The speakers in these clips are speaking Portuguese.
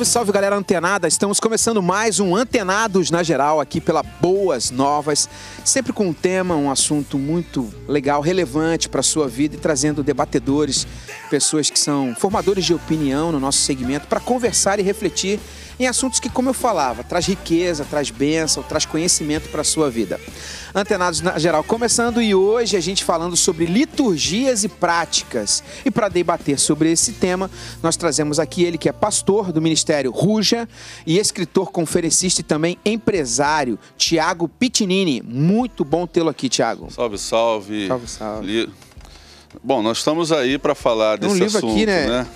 Salve, salve galera antenada! Estamos começando mais um Antenados na Geral aqui pela Boas Novas, sempre com um tema, um assunto muito legal, relevante para a sua vida e trazendo debatedores, pessoas que são formadores de opinião no nosso segmento para conversar e refletir em assuntos que, como eu falava, traz riqueza, traz bênção, traz conhecimento para a sua vida. Antenados na geral começando e hoje a gente falando sobre liturgias e práticas. E para debater sobre esse tema, nós trazemos aqui ele que é pastor do Ministério Ruja e escritor, conferencista e também empresário, Tiago Pitinini. Muito bom tê-lo aqui, Tiago. Salve, salve. Salve, salve. Bom, nós estamos aí para falar desse um livro assunto, aqui, né? né?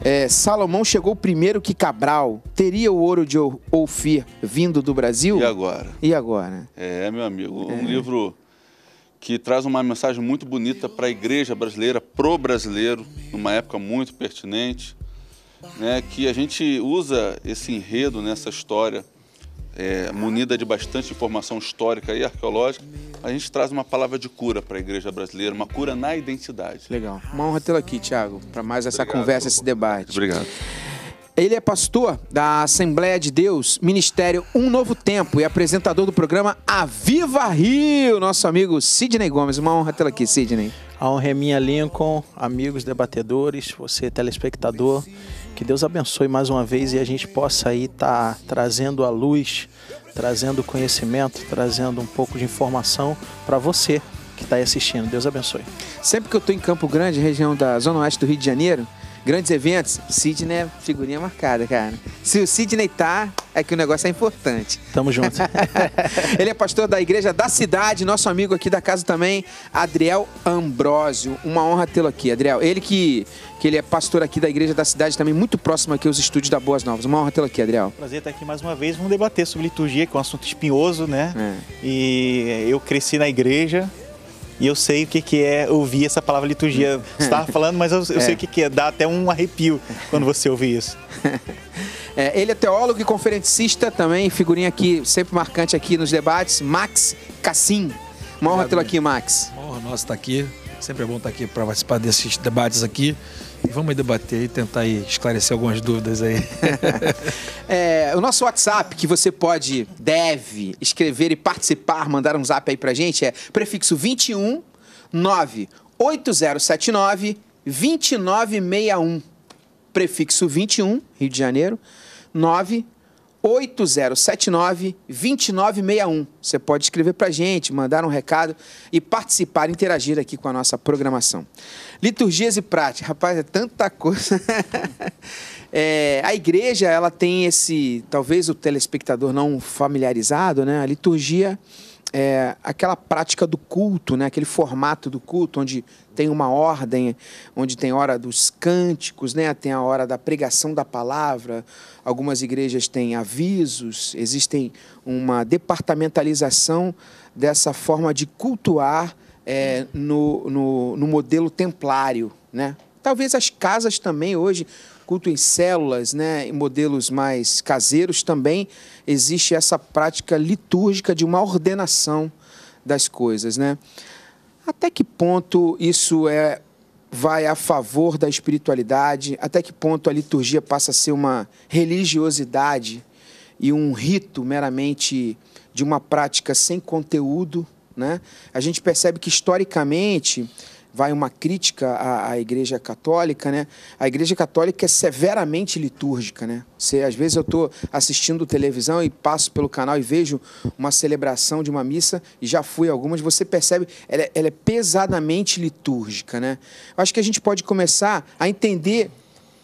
É, Salomão chegou primeiro que Cabral. Teria o ouro de Ophir vindo do Brasil? E agora? E agora? É, meu amigo, um é. livro que traz uma mensagem muito bonita para a igreja brasileira, pro brasileiro, numa época muito pertinente, né, que a gente usa esse enredo nessa história é, munida de bastante informação histórica e arqueológica, a gente traz uma palavra de cura para a igreja brasileira, uma cura na identidade. Legal. Uma honra tê-lo aqui, Tiago, para mais essa Obrigado. conversa, esse debate. Obrigado. Ele é pastor da Assembleia de Deus, Ministério Um Novo Tempo e apresentador do programa A Viva Rio, nosso amigo Sidney Gomes. Uma honra tê-lo aqui, Sidney. A honra é minha, Lincoln, amigos debatedores, você telespectador. Que Deus abençoe mais uma vez e a gente possa aí estar tá trazendo a luz, trazendo conhecimento, trazendo um pouco de informação para você que está aí assistindo. Deus abençoe. Sempre que eu estou em Campo Grande, região da Zona Oeste do Rio de Janeiro, grandes eventos, Sidney é figurinha marcada, cara. Se o Sidney tá, é que o negócio é importante. Tamo junto. Ele é pastor da igreja da cidade, nosso amigo aqui da casa também, Adriel Ambrósio. Uma honra tê-lo aqui, Adriel. Ele que, que ele é pastor aqui da igreja da cidade, também muito próximo aqui aos estúdios da Boas Novas. Uma honra tê-lo aqui, Adriel. Prazer estar aqui mais uma vez. Vamos debater sobre liturgia, que é um assunto espinhoso, né? É. E eu cresci na igreja, e eu sei o que, que é ouvir essa palavra liturgia. Você estava falando, mas eu, eu é. sei o que, que é, dá até um arrepio quando você ouve isso. É, ele é teólogo e conferencista também, figurinha aqui, sempre marcante aqui nos debates, Max Cassim. Uma honra tê-lo aqui, Max. Uma honra nossa estar aqui. Sempre é bom estar aqui para participar desses debates aqui vamos debater e tentar esclarecer algumas dúvidas aí. é, o nosso WhatsApp, que você pode, deve escrever e participar, mandar um zap aí pra gente, é prefixo 21 98079 2961. Prefixo 21, Rio de Janeiro, 9 8079-2961. Você pode escrever para gente, mandar um recado e participar, interagir aqui com a nossa programação. Liturgias e práticas. Rapaz, é tanta coisa. é, a igreja, ela tem esse. Talvez o telespectador não familiarizado, né? A liturgia é aquela prática do culto, né? aquele formato do culto, onde tem uma ordem, onde tem hora dos cânticos, né? tem a hora da pregação da palavra. Algumas igrejas têm avisos, existem uma departamentalização dessa forma de cultuar é, no, no, no, modelo templário. Né? Talvez as casas também hoje, culto em células, né, em modelos mais caseiros, também existe essa prática litúrgica de uma ordenação das coisas. Né? Até que ponto isso é vai a favor da espiritualidade? Até que ponto a liturgia passa a ser uma religiosidade e um rito meramente de uma prática sem conteúdo? Né? A gente percebe que historicamente vai uma crítica à, à, Igreja Católica, né? A Igreja Católica é severamente litúrgica, né? Você, às vezes eu estou assistindo televisão e passo pelo canal e vejo uma celebração de uma missa, e já fui algumas, você percebe, ela, é, ela é pesadamente litúrgica, né? Eu acho que a gente pode começar a entender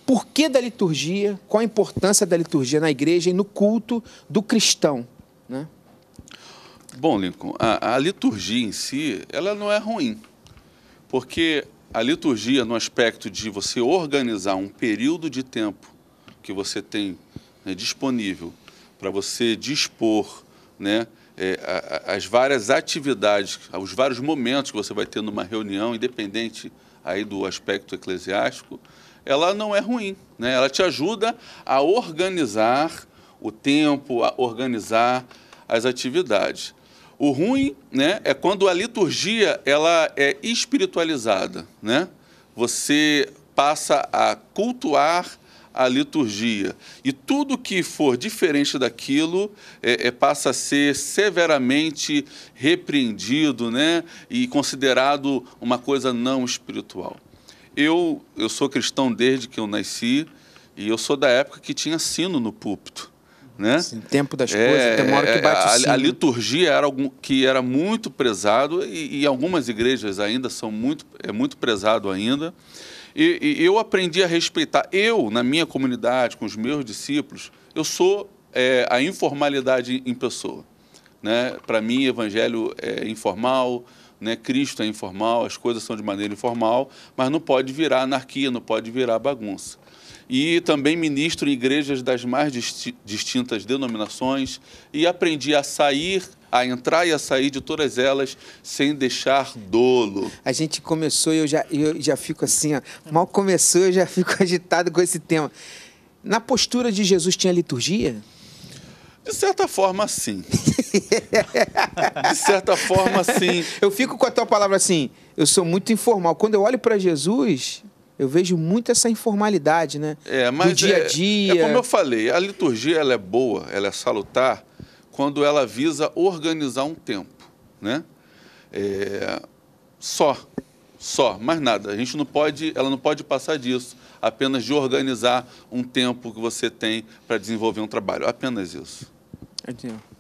por que da liturgia, qual a importância da liturgia na igreja e no culto do cristão, né? Bom, Lincoln, a, a liturgia em si, ela não é ruim, porque a liturgia, no aspecto de você organizar um período de tempo que você tem né, disponível para você dispor né, é, a, a, as várias atividades, os vários momentos que você vai ter numa reunião, independente aí do aspecto eclesiástico, ela não é ruim. Né? Ela te ajuda a organizar o tempo, a organizar as atividades. O ruim né, é quando a liturgia ela é espiritualizada. Né? Você passa a cultuar a liturgia. E tudo que for diferente daquilo é, é, passa a ser severamente repreendido né? e considerado uma coisa não espiritual. Eu, eu sou cristão desde que eu nasci e eu sou da época que tinha sino no púlpito. Né? Sim, tempo das é, coisas, tem uma hora que é, bate o a, a, liturgia era algo que era muito prezado e, e, algumas igrejas ainda são muito é muito prezado ainda. E, e, eu aprendi a respeitar. Eu na minha comunidade com os meus discípulos, eu sou é, a informalidade em pessoa. Né? Para mim, evangelho é informal. Né? Cristo é informal, as coisas são de maneira informal, mas não pode virar anarquia, não pode virar bagunça e também ministro em igrejas das mais distintas denominações e aprendi a sair, a entrar e a sair de todas elas sem deixar dolo. A gente começou e eu já, eu já fico assim, ó, mal começou eu já fico agitado com esse tema. Na postura de Jesus tinha liturgia? De certa forma, sim. De certa forma, sim. Eu fico com a tua palavra assim, eu sou muito informal. Quando eu olho para Jesus, eu vejo muito essa informalidade, né? É, mas Do dia a é, é dia. É como eu falei, a liturgia ela é boa, ela é salutar quando ela visa organizar um tempo, né? É, só, só, mais nada. A gente não pode, ela não pode passar disso, apenas de organizar um tempo que você tem para desenvolver um trabalho, apenas isso. Adiante.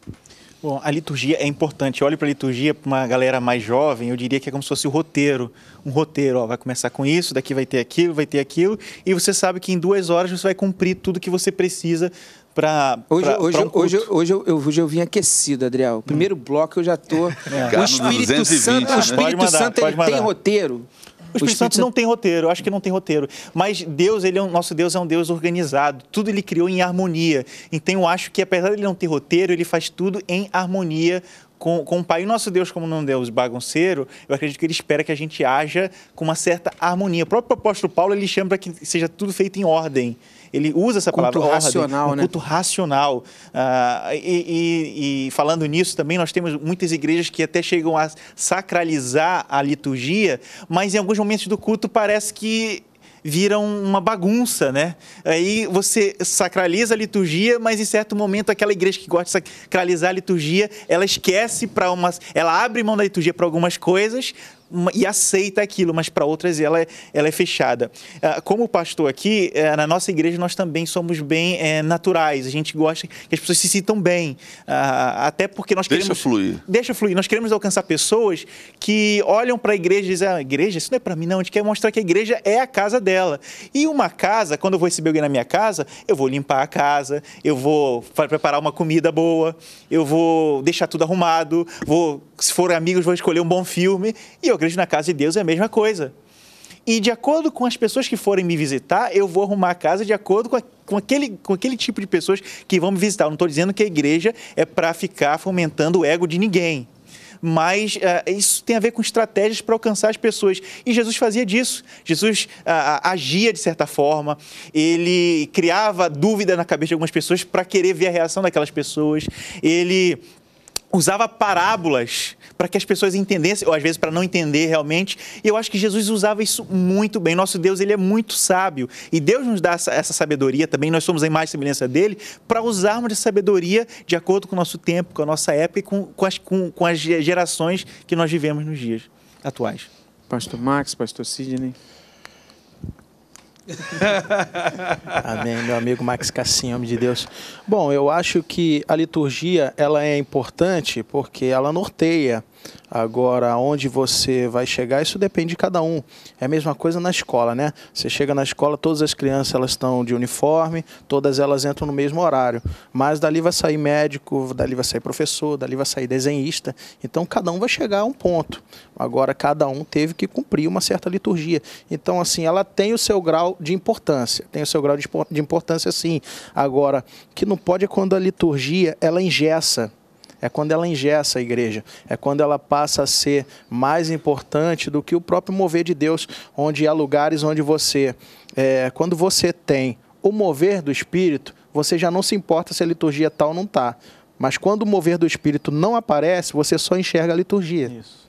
Bom, a liturgia é importante. Eu olho para a liturgia para uma galera mais jovem, eu diria que é como se fosse o roteiro. Um roteiro, ó, vai começar com isso, daqui vai ter aquilo, vai ter aquilo, e você sabe que em duas horas você vai cumprir tudo que você precisa para hoje, pra, hoje, pra um hoje, hoje, eu, hoje eu vim aquecido, Adriel. primeiro hum. bloco eu já tô. É. O Espírito 220, Santo, né? o Espírito mandar, Santo ele tem roteiro. O Espírito, Santo não tem roteiro, eu acho que não tem roteiro. Mas Deus, ele é um, nosso Deus é um Deus organizado. Tudo ele criou em harmonia. Então eu acho que apesar de ele não ter roteiro, ele faz tudo em harmonia com, com o Pai. E nosso Deus, como não é Deus bagunceiro, eu acredito que ele espera que a gente haja com uma certa harmonia. O próprio apóstolo Paulo, ele chama para que seja tudo feito em ordem ele usa essa culto palavra racional, ordem, um né? culto racional. Ah, e, e, e, falando nisso também, nós temos muitas igrejas que até chegam a sacralizar a liturgia, mas em alguns momentos do culto parece que viram uma bagunça, né? Aí você sacraliza a liturgia, mas em certo momento aquela igreja que gosta de sacralizar a liturgia, ela esquece para umas, ela abre mão da liturgia para algumas coisas, e aceita aquilo, mas para outras ela é, ela é fechada. Ah, como pastor aqui, eh, na nossa igreja nós também somos bem é, naturais, a gente gosta que as pessoas se sintam bem, ah, até porque nós queremos... Deixa fluir. Deixa fluir, nós queremos alcançar pessoas que olham para a igreja e dizem, ah, igreja, isso não é para mim não, a gente quer mostrar que a igreja é a casa dela. E uma casa, quando eu vou receber alguém na minha casa, eu vou limpar a casa, eu vou preparar uma comida boa, eu vou deixar tudo arrumado, vou, se for amigos, vou escolher um bom filme, e eu acredito na casa de Deus é a mesma coisa. E de acordo com as pessoas que forem me visitar, eu vou arrumar a casa de acordo com, a, com aquele, com aquele tipo de pessoas que vão me visitar. Eu não estou dizendo que a igreja é para ficar fomentando o ego de ninguém. Mas uh, isso tem a ver com estratégias para alcançar as pessoas. E Jesus fazia disso. Jesus uh, agia de certa forma, ele criava dúvida na cabeça de algumas pessoas para querer ver a reação daquelas pessoas. Ele usava parábolas para que as pessoas entendessem, ou às vezes para não entender realmente. E eu acho que Jesus usava isso muito bem. Nosso Deus, ele é muito sábio. E Deus nos dá essa, essa sabedoria também, nós somos a imagem e semelhança dele, para usarmos essa sabedoria de acordo com o nosso tempo, com a nossa época e com, com, as, com, com as gerações que nós vivemos nos dias atuais. Pastor Max, Pastor Sidney. Amém, meu amigo Max Cassim, homem de Deus. Bom, eu acho que a liturgia ela é importante porque ela norteia Agora, onde você vai chegar, isso depende de cada um. É a mesma coisa na escola, né? Você chega na escola, todas as crianças elas estão de uniforme, todas elas entram no mesmo horário. Mas dali vai sair médico, dali vai sair professor, dali vai sair desenhista. Então, cada um vai chegar a um ponto. Agora, cada um teve que cumprir uma certa liturgia. Então, assim, ela tem o seu grau de importância. Tem o seu grau de importância, sim. Agora, que não pode é quando a liturgia ela engessa é quando ela ingessa a igreja, é quando ela passa a ser mais importante do que o próprio mover de Deus, onde há lugares onde você, é, quando você tem o mover do Espírito, você já não se importa se a liturgia tal tá ou não está. Mas quando o mover do Espírito não aparece, você só enxerga a liturgia. Isso.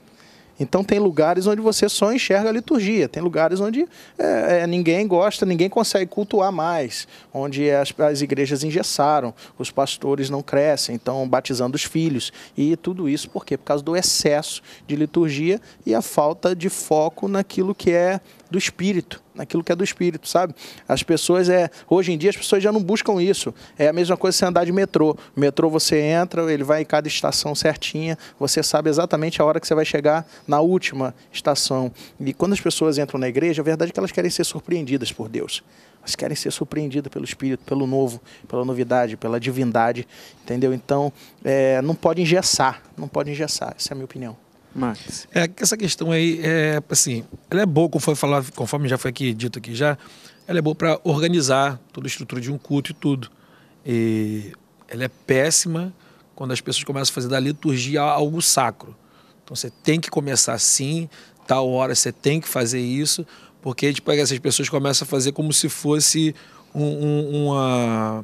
Então tem lugares onde você só enxerga a liturgia, tem lugares onde é, é, ninguém gosta, ninguém consegue cultuar mais, onde as, as igrejas engessaram, os pastores não crescem, estão batizando os filhos e tudo isso por quê? Por causa do excesso de liturgia e a falta de foco naquilo que é do espírito naquilo que é do espírito, sabe? As pessoas é, hoje em dia as pessoas já não buscam isso. É a mesma coisa você andar de metrô. O metrô você entra, ele vai em cada estação certinha, você sabe exatamente a hora que você vai chegar na última estação. E quando as pessoas entram na igreja, a verdade é que elas querem ser surpreendidas por Deus. Elas querem ser surpreendidas pelo Espírito, pelo novo, pela novidade, pela divindade, entendeu? Então, é, não pode engessar, não pode engessar. Essa é a minha opinião. Max? É, essa questão aí, é, assim, ela é boa, como foi falado, conforme já foi aqui dito aqui já, ela é boa para organizar toda a estrutura de um culto e tudo. E ela é péssima quando as pessoas começam a fazer da liturgia algo sacro. Então você tem que começar assim, tal hora você tem que fazer isso, porque tipo, é essas pessoas começam a fazer como se fosse um, um, uma.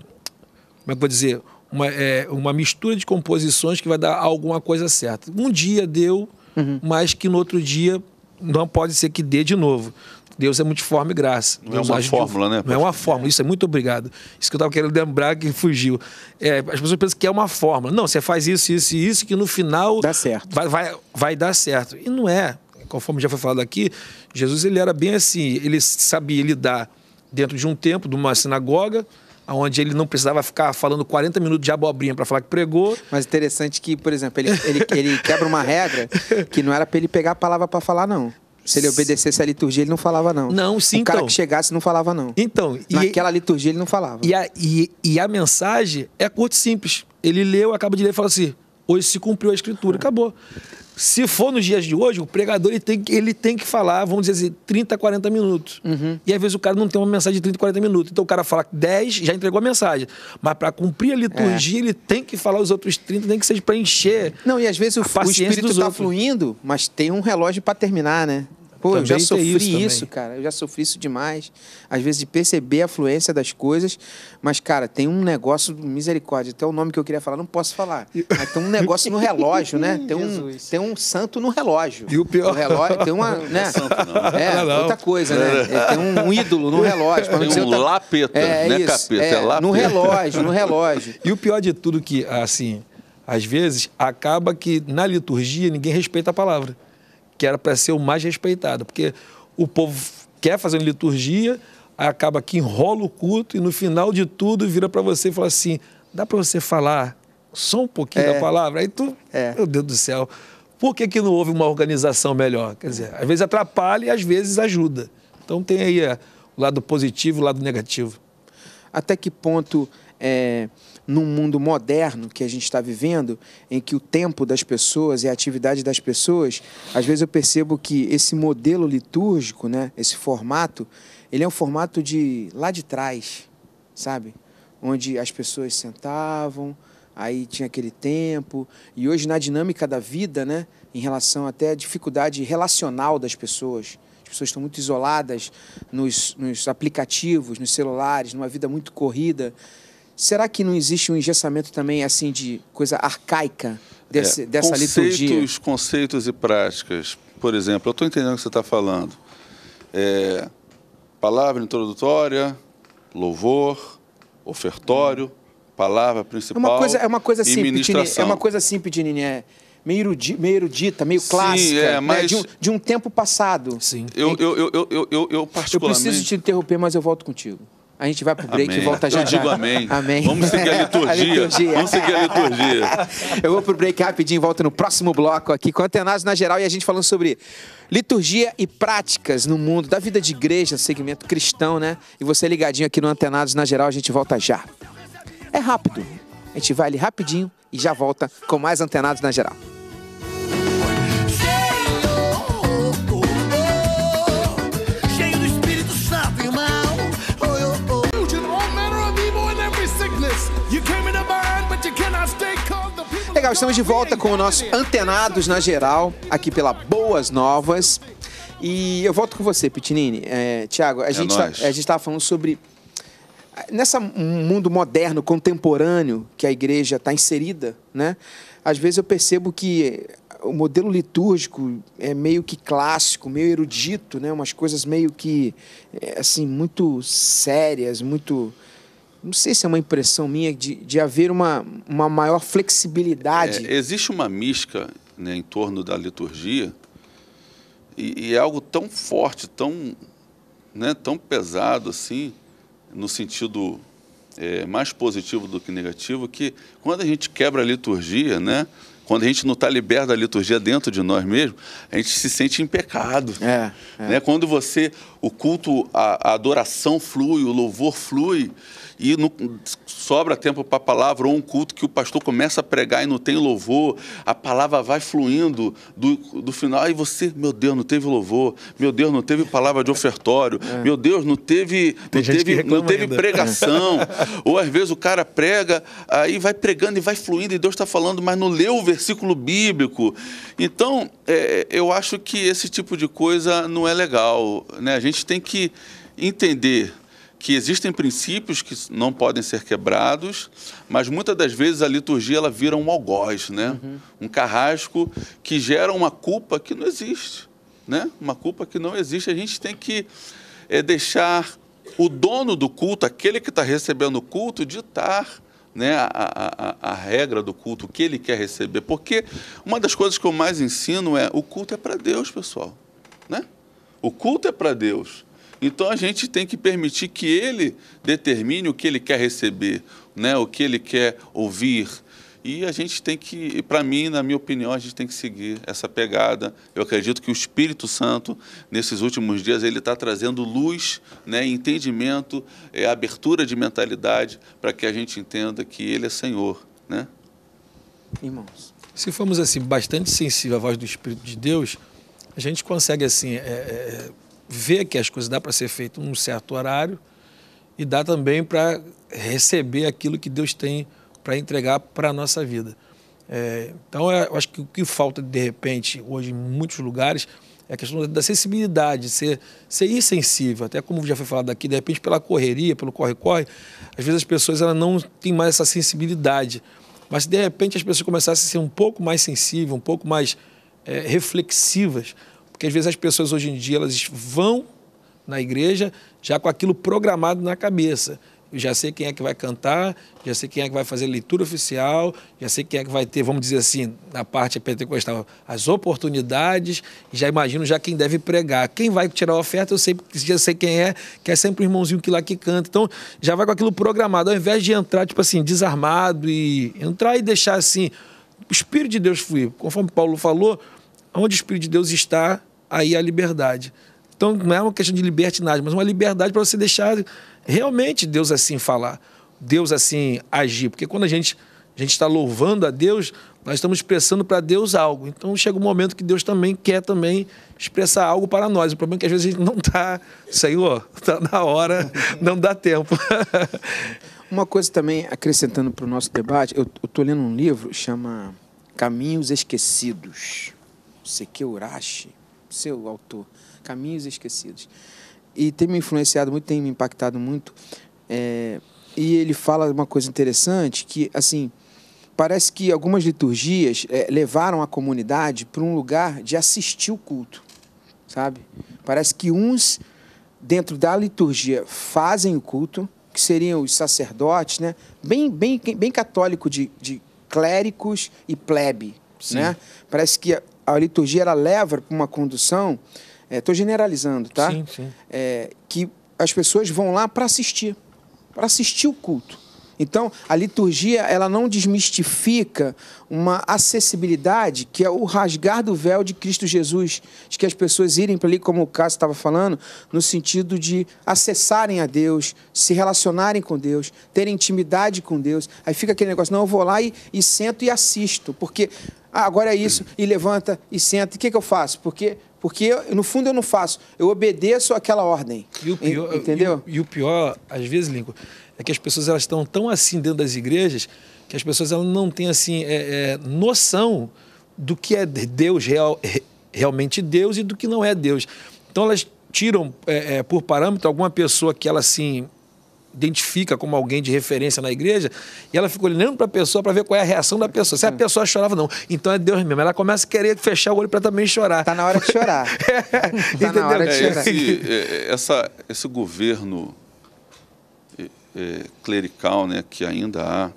Como é que eu vou dizer? Uma, é, uma mistura de composições que vai dar alguma coisa certa. Um dia deu, uhum. mas que no outro dia não pode ser que dê de novo. Deus é multiforme e graça. Não é Deus é uma fórmula, de... né? Não é uma fórmula, isso é muito obrigado. Isso que eu estava querendo lembrar que fugiu. É, as pessoas pensam que é uma fórmula. Não, você faz isso, isso e isso, que no final. Dá certo. Vai, vai, vai dar certo. E não é. Conforme já foi falado aqui, Jesus ele era bem assim, ele sabia lidar dentro de um templo, de uma sinagoga, onde ele não precisava ficar falando 40 minutos de abobrinha para falar que pregou. Mas interessante que, por exemplo, ele, ele, ele quebra uma regra que não era para ele pegar a palavra para falar, não. Se ele obedecesse à liturgia, ele não falava não. Não, sim. O cara então. que chegasse não falava não. Então, naquela e, liturgia ele não falava. E a, e, e a mensagem é curto simples. Ele leu, acaba de ler e fala assim: hoje se cumpriu a escritura, acabou. Se for nos dias de hoje, o pregador ele tem, ele tem que falar, vamos dizer assim, 30, 40 minutos. Uhum. E às vezes o cara não tem uma mensagem de 30, 40 minutos. Então o cara fala 10, já entregou a mensagem. Mas para cumprir a liturgia, é. ele tem que falar os outros 30, tem que ser para encher. Não, e às vezes o, o espírito está fluindo, mas tem um relógio para terminar, né? Pô, também eu já sofri isso, isso cara. Eu já sofri isso demais. Às vezes de perceber a fluência das coisas. Mas, cara, tem um negócio, misericórdia, até o nome que eu queria falar, não posso falar. Mas tem um negócio no relógio, né? Tem um, tem um santo no relógio. E o pior. O relógio tem uma. Né? Não é, né? santo, não. é não, outra coisa, né? É, tem um, um, ídolo no relógio. Tem um outra... lapeta, é, né, isso, capeta? É, é lapeta. No relógio, no relógio. E o pior de tudo que, assim, às vezes, acaba que na liturgia ninguém respeita a palavra que era para ser o mais respeitado, porque o povo quer fazer uma liturgia, acaba que enrola o culto e no final de tudo vira para você e fala assim: dá para você falar só um pouquinho é. da palavra? Aí tu, é. meu Deus do céu, por que, que não houve uma organização melhor? Quer dizer, às vezes atrapalha e às vezes ajuda. Então tem aí eh, o lado positivo e o lado negativo. Até que ponto é, num mundo moderno que a gente está vivendo, em que o tempo das pessoas e a atividade das pessoas, às vezes eu percebo que esse modelo litúrgico, né, esse formato, ele é um formato de lá de trás, sabe? Onde as pessoas sentavam, aí tinha aquele tempo, e hoje na dinâmica da vida, né, em relação até à dificuldade relacional das pessoas, as pessoas estão muito isoladas nos, nos aplicativos, nos celulares, numa vida muito corrida. Será que não existe um engessamento também assim de coisa arcaica desse, é, dessa conceitos, liturgia? Conceitos e práticas. Por exemplo, eu estou entendendo o que você está falando. É, palavra introdutória, louvor, ofertório, palavra principal. É uma coisa, é uma coisa assim, É uma coisa assim, Pedinini. É meio erudita, meio Sim, clássica, é, mas... né? de, um, de, um, tempo passado. Sim. Eu, eu, eu, eu, eu, eu particularmente... Eu preciso te interromper, mas eu volto contigo. A gente vai pro break amém. e volta já. Eu já. digo amém. amém. Vamos seguir a liturgia. a liturgia. Vamos seguir a liturgia. Eu vou pro break rapidinho, volto no próximo bloco aqui com Antenados na geral e a gente falando sobre liturgia e práticas no mundo da vida de igreja, segmento cristão, né? E você ligadinho aqui no Antenados na geral, a gente volta já. É rápido. A gente vai ali rapidinho e já volta com mais Antenados na geral. legal, estamos de volta com o nosso Antenados na Geral, aqui pela Boas Novas. E eu volto com você, Pitinini. É, Tiago, a, é gente tá, a gente estava falando sobre. Ah, Nesse mundo moderno, contemporâneo, que a igreja está inserida, né? às vezes eu percebo que o modelo litúrgico é meio que clássico, meio erudito, né? umas coisas meio que, eh, assim, muito sérias, muito não sei se é uma impressão minha de, de haver uma, uma maior flexibilidade. É, existe uma mística né, em torno da liturgia e, e, é algo tão forte, tão, né, tão pesado assim, no sentido é, mais positivo do que negativo, que quando a gente quebra a liturgia, né, quando a gente não está liberto da liturgia dentro de nós mesmos, a gente se sente em pecado. É, é. Né? Quando você, o culto, a, a adoração flui, o louvor flui, e sobra tempo para a palavra, ou um culto que o pastor começa a pregar e não tem louvor, a palavra vai fluindo do, do final, aí você, meu Deus, não teve louvor, meu Deus, não teve palavra de ofertório, é. meu Deus, não teve, não teve, não teve pregação. ou às vezes o cara prega, aí vai pregando e vai fluindo, e Deus está falando, mas não leu o versículo bíblico. Então, é, eu acho que esse tipo de coisa não é legal. Né? A gente tem que entender que existem princípios que não podem ser quebrados, mas muitas das vezes a liturgia ela vira um algoz, né? Uhum. um carrasco que gera uma culpa que não existe. Né? Uma culpa que não existe. A gente tem que é, deixar o dono do culto, aquele que está recebendo o culto, ditar né, a, a, a, regra do culto, o que ele quer receber. Porque uma das coisas que eu mais ensino é o culto é para Deus, pessoal. Né? O culto é para Deus. Então a gente tem que permitir que ele determine o que ele quer receber, né? o que ele quer ouvir. E a gente tem que, para mim, na minha opinião, a gente tem que seguir essa pegada. Eu acredito que o Espírito Santo, nesses últimos dias, ele está trazendo luz, né, entendimento, é, abertura de mentalidade para que a gente entenda que Ele é Senhor. Né? Irmãos. Se formos assim bastante sensíveis à voz do Espírito de Deus, a gente consegue assim é, é ver que as coisas dá para ser feito num certo horário e dá também para receber aquilo que Deus tem para entregar para a nossa vida. É, então, é, eu acho que o que falta, de repente, hoje em muitos lugares, é a questão da sensibilidade, ser, ser insensível. Até como já foi falado aqui, de repente, pela correria, pelo corre-corre, às vezes as pessoas ela não têm mais essa sensibilidade. Mas, se de repente, as pessoas começassem a ser um pouco mais sensíveis, um pouco mais é, reflexivas, porque às vezes as pessoas hoje em dia elas vão na igreja já com aquilo programado na cabeça. Eu já sei quem é que vai cantar, já sei quem é que vai fazer leitura oficial, já sei quem é que vai ter, vamos dizer assim, na parte pentecostal, as oportunidades, já imagino já quem deve pregar. Quem vai tirar a oferta, eu sei, já sei quem é, que é sempre o irmãozinho que lá que canta. Então, já vai com aquilo programado, ao invés de entrar, tipo assim, desarmado e entrar e deixar assim, o Espírito de Deus fluir. Conforme Paulo falou, onde o Espírito de Deus está, aí a liberdade. Então não é uma questão de libertinagem, mas uma liberdade para você deixar realmente Deus assim falar, Deus assim agir. Porque quando a gente a gente está louvando a Deus, nós estamos expressando para Deus algo. Então chega um momento que Deus também quer também expressar algo para nós. O problema é que às vezes a gente não está, Senhor, está na hora, não dá tempo. Uma coisa também, acrescentando para o nosso debate, eu estou lendo um livro chama Caminhos Esquecidos, Seke Urashi seu autor, Caminhos Esquecidos. E tem me influenciado muito, tem me impactado muito. É, e ele fala uma coisa interessante, que, assim, parece que algumas liturgias é, levaram a comunidade para um lugar de assistir o culto, sabe? Parece que uns, dentro da liturgia, fazem o culto, que seriam os sacerdotes, né? Bem, bem, bem católico de, de clérigos e plebe, Sim. né? Parece que a liturgia ela leva para uma condução, estou é, generalizando, tá? Sim, sim. É, que as pessoas vão lá para assistir, para assistir o culto. Então, a liturgia ela não desmistifica uma acessibilidade que é o rasgar do véu de Cristo Jesus, de que as pessoas irem para ali, como o Cássio estava falando, no sentido de acessarem a Deus, se relacionarem com Deus, terem intimidade com Deus. Aí fica aquele negócio, não, eu vou lá e, e sento e assisto, porque ah, agora é isso, e levanta e senta. E o que, que eu faço? Porque porque no fundo eu não faço, eu obedeço aquela ordem. E o pior, entendeu? E o, e o pior, às vezes, Lincoln, é que as pessoas elas estão tão assim dentro das igrejas que as pessoas elas não têm assim é, é, noção do que é Deus real, realmente Deus e do que não é Deus. Então elas tiram é, é, por parâmetro alguma pessoa que ela assim identifica como alguém de referência na igreja e ela fica olhando para a pessoa para ver qual é a reação da pessoa. Se a hum. pessoa chorava, não. Então é Deus mesmo. Ela começa a querer fechar o olho para também chorar. Está na hora de chorar. Está é, na hora de chorar. É, esse, essa, esse governo é, clerical né, que ainda há,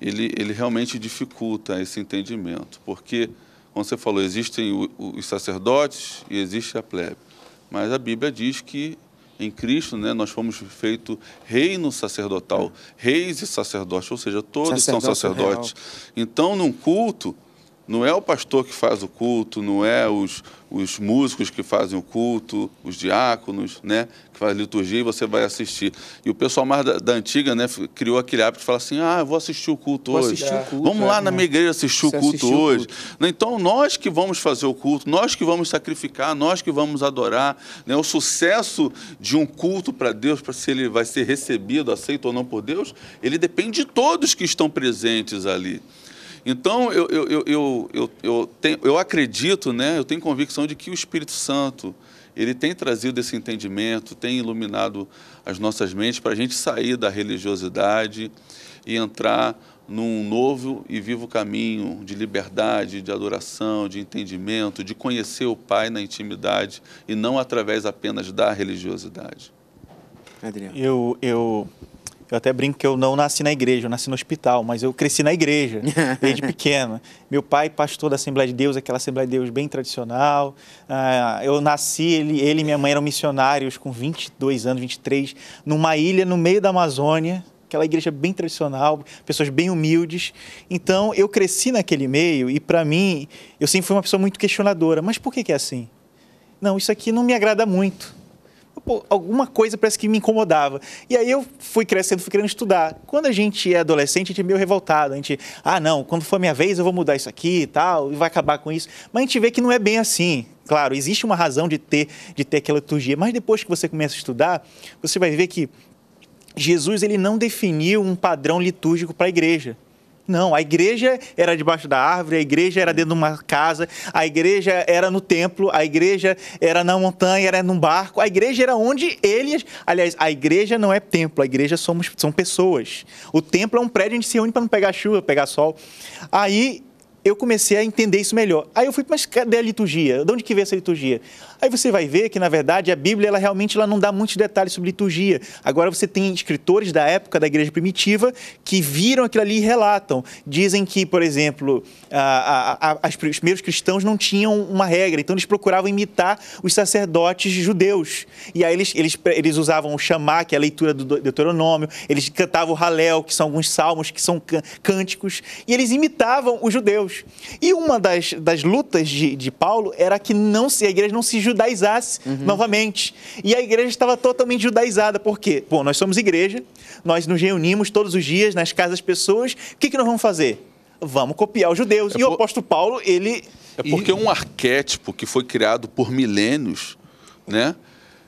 ele, ele realmente dificulta esse entendimento, porque, como você falou, existem o, os sacerdotes e existe a plebe, mas a Bíblia diz que em Cristo, né, nós fomos feito reino sacerdotal, reis e sacerdotes, ou seja, todos Sacerdote são sacerdotes. Real. Então, num culto, não é o pastor que faz o culto, não é os, os músicos que fazem o culto, os diáconos, né? Que fazem liturgia e você vai assistir. E o pessoal mais da, da antiga, né? Criou aquele hábito de falar assim, ah, vou assistir o culto vou hoje. O culto, vamos é, lá na minha é. igreja assistir o culto hoje. O culto. Né, então, nós que vamos fazer o culto, nós que vamos sacrificar, nós que vamos adorar. Né? O sucesso de um culto para Deus, para se ele vai ser recebido, aceito ou não por Deus, ele depende de todos que estão presentes ali. Então, eu, eu, eu, eu, eu, tenho, eu acredito, né, eu tenho convicção de que o Espírito Santo, ele tem trazido esse entendimento, tem iluminado as nossas mentes para a gente sair da religiosidade e entrar num novo e vivo caminho de liberdade, de adoração, de entendimento, de conhecer o Pai na intimidade e não através apenas da religiosidade. Adriano. Eu, eu eu até brinco que eu não nasci na igreja, eu nasci no hospital, mas eu cresci na igreja desde pequeno. Meu pai, pastor da Assembleia de Deus, aquela Assembleia de Deus bem tradicional. Ah, eu nasci, ele, ele e minha mãe eram missionários com 22 anos, 23, numa ilha no meio da Amazônia, aquela igreja bem tradicional, pessoas bem humildes. Então eu cresci naquele meio e, para mim, eu sempre fui uma pessoa muito questionadora. Mas por que, que é assim? Não, isso aqui não me agrada muito alguma coisa parece que me incomodava. E aí eu fui crescendo, fui querendo estudar. Quando a gente é adolescente, a gente é meio revoltado. A gente, ah, não, quando for minha vez eu vou mudar isso aqui e tal, e vai acabar com isso. Mas a gente vê que não é bem assim. Claro, existe uma razão de ter, de ter aquela liturgia, mas depois que você começa a estudar, você vai ver que Jesus ele não definiu um padrão litúrgico para a igreja. Não, a igreja era debaixo da árvore, a igreja era dentro de uma casa, a igreja era no templo, a igreja era na montanha, era num barco, a igreja era onde eles. Aliás, a igreja não é templo, a igreja somos, são pessoas. O templo é um prédio onde se une para não pegar chuva, pegar sol. Aí eu comecei a entender isso melhor. Aí eu fui, mas cadê a liturgia? De onde que vem essa liturgia? Aí você vai ver que, na verdade, a Bíblia, ela realmente ela não dá muitos detalhes sobre liturgia. Agora você tem escritores da época da igreja primitiva que viram aquilo ali e relatam. Dizem que, por exemplo, a, a, a, os primeiros cristãos não tinham uma regra, então eles procuravam imitar os sacerdotes judeus. E aí eles, eles, eles usavam o chamar, que é a leitura do Deuteronômio, eles cantavam o halel, que são alguns salmos, que são cânticos, e eles imitavam os judeus. E uma das, das lutas de, de Paulo era que não se, a igreja não se judaizasse uhum. novamente. E a igreja estava totalmente judaizada, porque, bom, nós somos igreja, nós nos reunimos todos os dias nas casas das pessoas, o que, que nós vamos fazer? Vamos copiar os judeus. É e por... o apóstolo Paulo, ele. É porque e... É um arquétipo que foi criado por milênios, né?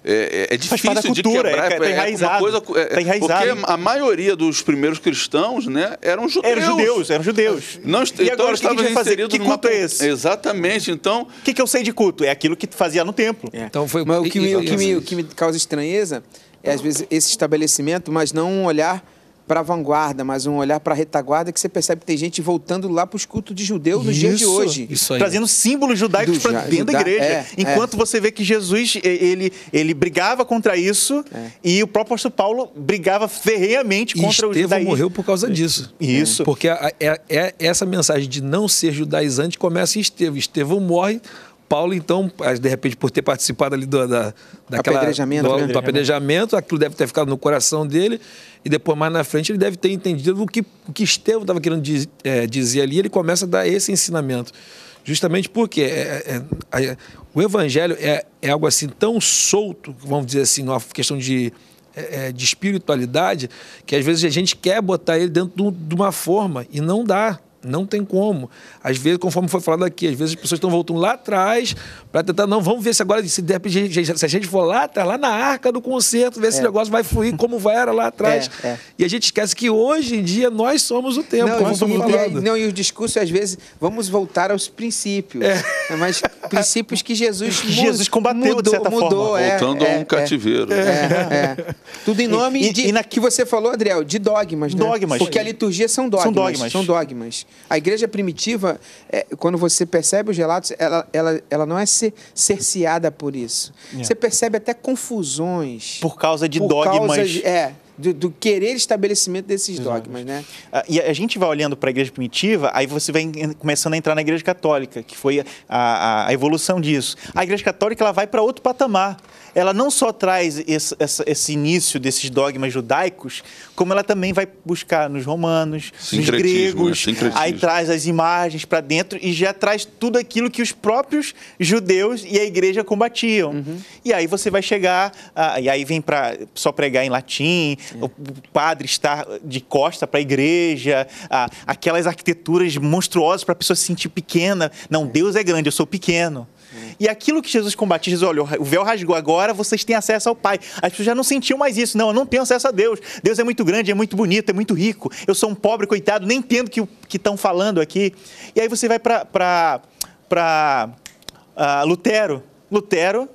É, é, é difícil cultura, de é quebrar, é, tá é coisa, é, tá Porque a maioria dos primeiros cristãos, né, eram judeus. Eram judeus, eram judeus. Não, e então agora, o que a gente vai fazer? Que culto numa... é esse? Exatamente, então... O que, que eu sei de culto? É aquilo que fazia no templo. É. Então foi... Mas o que, me, o, que me, o que me causa estranheza é, às vezes, esse estabelecimento, mas não um olhar para a vanguarda, mas um olhar para a retaguarda que você percebe que tem gente voltando lá para os cultos de judeu nos dia dias de hoje. Isso aí. Trazendo símbolos judaicos para dentro juda, da igreja. É, é. enquanto é. você vê que Jesus, ele, ele brigava contra isso é. e o próprio apóstolo Paulo brigava ferreamente contra Estevão o judaísmo. morreu por causa disso. Isso. É. Porque a, a, é, a, essa mensagem de não ser judaizante começa em Estevão. Estevão morre Paulo, então, de repente, por ter participado ali do, da, daquela, apedrejamento, do, né? do apedrejamento, aquilo deve ter ficado no coração dele, e depois, mais na frente, ele deve ter entendido o que, o que Estevão estava querendo diz, é, dizer ali, ele começa a dar esse ensinamento. Justamente porque é, é, é, o evangelho é, é algo assim tão solto, vamos dizer assim, numa questão de, é, é, de espiritualidade, que às vezes a gente quer botar ele dentro de uma forma e não dá. Não tem como. Às vezes, conforme foi falado aqui, às vezes as pessoas estão voltando lá atrás para tentar, não, vamos ver se agora, se, der, se a gente for lá atrás, lá na arca do concerto, ver é. se o negócio vai fluir como vai, era lá atrás. É, é. E a gente esquece que hoje em dia nós somos o tempo, não, como estamos falando. Não, e o discurso, às vezes, vamos voltar aos princípios. É. É, mas princípios que Jesus que Jesus combateu, mudou, de certa mudou, forma. É, voltando a um cativeiro. Né? Tudo em nome e, de, e na... que você falou, Adriel, de dogmas, né? Dogmas. Porque a liturgia são dogmas. São dogmas. São dogmas. A igreja primitiva, é, quando você percebe os relatos, ela, ela, ela não é ser, cerceada por isso. É. Você percebe até confusões. Por causa de por dogmas. Causa de, é. Do, do, querer estabelecimento desses dogmas, né? Ah, e a gente vai olhando para a igreja primitiva, aí você vai começando a entrar na igreja católica, que foi a, a, a evolução disso. A igreja católica ela vai para outro patamar ela não só traz esse, esse, esse, início desses dogmas judaicos, como ela também vai buscar nos romanos, nos né? gregos, né? aí traz as imagens para dentro e já traz tudo aquilo que os próprios judeus e a igreja combatiam. Uhum. E aí você vai chegar, a, e aí vem para só pregar em latim, é. o padre estar de costa para a igreja, aquelas arquiteturas monstruosas para a pessoa se sentir pequena. Não, é. Deus é grande, eu sou pequeno. E aquilo que Jesus combatia, Jesus, olha, o véu rasgou agora, vocês têm acesso ao Pai. As pessoas já não sentiam mais isso. Não, eu não tenho acesso a Deus. Deus é muito grande, é muito bonito, é muito rico. Eu sou um pobre, coitado, nem entendo o que estão falando aqui. E aí você vai para uh, ah, Lutero. Lutero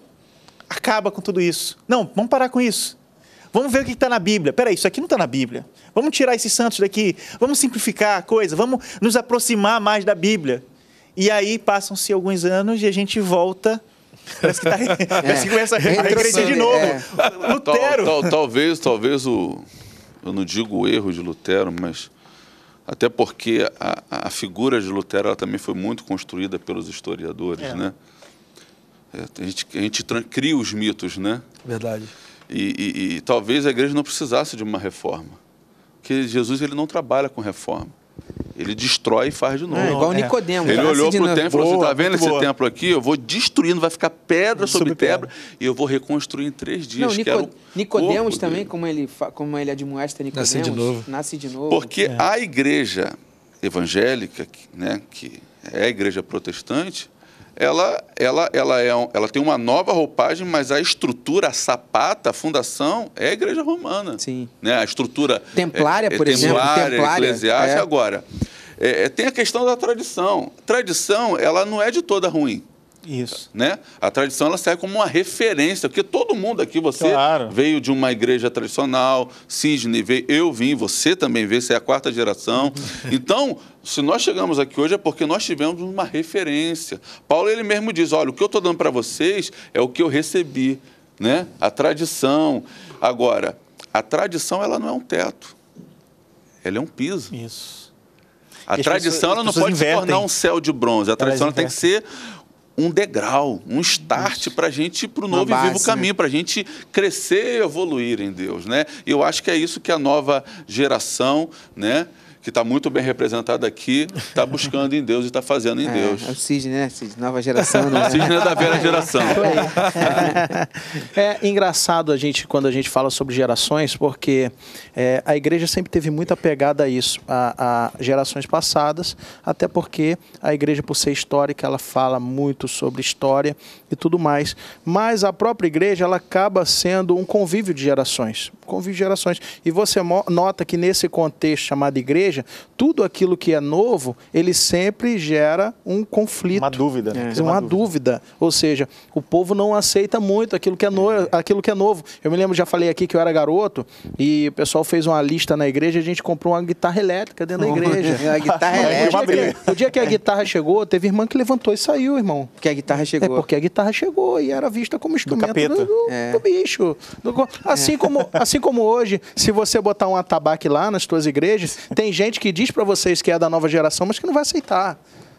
acaba com tudo isso. Não, vamos parar com isso. Vamos ver o que está na Bíblia. Peraí, isso aqui não está na Bíblia. Vamos tirar esses santos daqui. Vamos simplificar a coisa. Vamos nos aproximar mais da Bíblia. E aí passam-se alguns anos e a gente volta Parece que, tá, é. parece que começa a de novo. É. Lutero. Tal, tal, talvez, talvez o. Eu não digo o erro de Lutero, mas. Até porque a, a figura de Lutero também foi muito construída pelos historiadores, é. né? É, a, gente, a gente cria os mitos, né? Verdade. E, e, e talvez a igreja não precisasse de uma reforma. Porque Jesus ele não trabalha com reforma. Ele destrói e faz de novo. É, igual é. Nicodemo. Ele olhou assim para o templo e falou: assim, tá vendo boa. esse templo aqui? Eu vou destruindo, vai ficar pedra sobre, sobre pedra, e eu vou reconstruir em três dias. Não, Nico, Nicodemos também, dele. como ele, como ele admoesta Nicodemos, nasce de novo. Nasce de novo. Porque é. a igreja evangélica, né, que é a igreja protestante, ela, ela, ela, é ela tem uma nova roupagem, mas a estrutura, a sapata, a fundação é a igreja romana. Sim. Né? A estrutura. Templária, é, é por exemplo. Templária, eclesiástica. É. Agora, é, é, tem a questão da tradição. Tradição, ela não é de toda ruim. Isso. Né? A tradição ela serve como uma referência, porque todo mundo aqui, você claro. veio de uma igreja tradicional, Sidney veio, eu vim, você também veio, você é a quarta geração. Uhum. Então, se nós chegamos aqui hoje é porque nós tivemos uma referência. Paulo ele mesmo diz: olha, o que eu estou dando para vocês é o que eu recebi, né? A tradição. Agora, a tradição ela não é um teto, ela é um piso. Isso. A tradição pessoas, ela não pode invertem. se tornar um céu de bronze. A tradição tem que ser um degrau, um start para a gente para o novo base, e vivo né? caminho, né? para a gente crescer e evoluir em Deus, né? E eu acho que é isso que a nova geração, né? que está muito bem representada aqui, está buscando em Deus e está fazendo em é, Deus. É o Cisne, né? Cisne, nova geração. Né? Cisne é da velha geração. É. É, é engraçado a gente quando a gente fala sobre gerações, porque é, a igreja sempre teve muita pegada a isso, a, a, gerações passadas, até porque a igreja, por ser histórica, ela fala muito sobre história e tudo mais. Mas a própria igreja, ela acaba sendo um convívio de gerações convive gerações. E você nota que nesse contexto chamado igreja, tudo aquilo que é novo, ele sempre gera um conflito. Uma dúvida. Né? É, uma, uma dúvida. dúvida. Ou seja, o povo não aceita muito aquilo que é, no... é. aquilo que é novo. Eu me lembro, já falei aqui que eu era garoto e o pessoal fez uma lista na igreja, a gente comprou uma guitarra elétrica dentro da igreja. É, a guitarra elétrica. O dia que a guitarra chegou, teve irmã que levantou e saiu, irmão. Porque a guitarra é chegou. É porque a guitarra chegou e era vista como instrumento do, do, do, é. do bicho. assim é. como assim Assim como hoje, se você botar um atabaque lá nas suas igrejas, tem gente que diz para vocês que é da nova geração, mas que não vai aceitar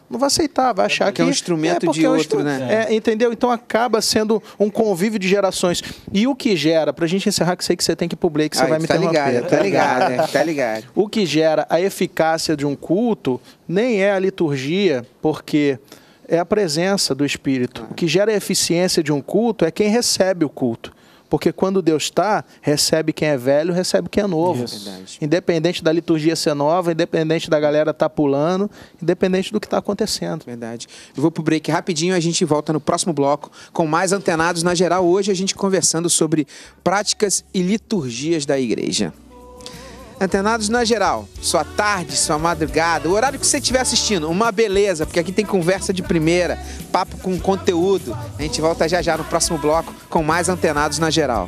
não vai aceitar, vai é achar é que é um instrumento é de é um outro, né? É, entendeu? Então acaba sendo um convívio de gerações. E o que gera, pra gente encerrar, que sei que você tem que publicar, que você Ai, vai me tá ligado, tá ligado, né? tá ligado. O que gera a eficácia de um culto nem é a liturgia, porque é a presença do Espírito. O que gera a eficiência de um culto é quem recebe o culto. Porque quando Deus está, recebe quem é velho, recebe quem é novo. Isso. Independente da liturgia ser nova, independente da galera estar tá pulando, independente do que está acontecendo. Verdade. Eu vou para o break rapidinho a gente volta no próximo bloco com mais antenados na geral. Hoje a gente conversando sobre práticas e liturgias da igreja antenados na é geral. Sua tarde, sua madrugada, o horário que você estiver assistindo. Uma beleza, porque aqui tem conversa de primeira, papo com conteúdo. A gente volta já já no próximo bloco com mais antenados na geral.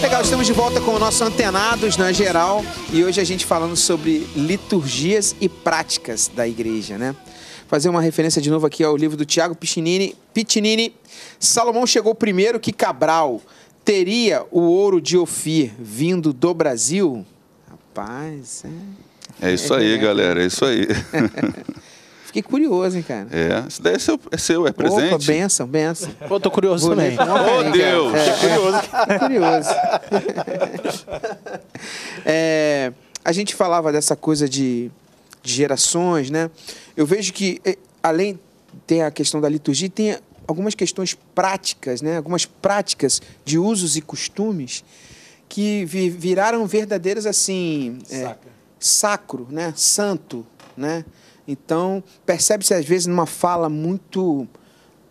Legal, estamos de volta com o nosso Antenados na geral e hoje a gente falando sobre liturgias e práticas da igreja, né? fazer uma referência de novo aqui ao livro do Tiago Piccinini. Piccinini, Salomão chegou primeiro que Cabral. Teria o ouro de Ofir vindo do Brasil? Rapaz, é. É isso aí, é. galera, é isso aí. Fiquei curioso, hein, cara. É, isso daí é seu, é, seu, é presente. Opa, benção, benção. Pô, tô curioso Vou também. Ô, oh, Deus! É, curioso. curioso. é, a gente falava dessa coisa de de gerações, né? Eu vejo que, eh, além tem a questão da liturgia, tem algumas questões práticas, né? Algumas práticas de usos e costumes que viraram verdadeiras assim é, sacro, né? Santo, né? Então percebe-se às vezes numa fala muito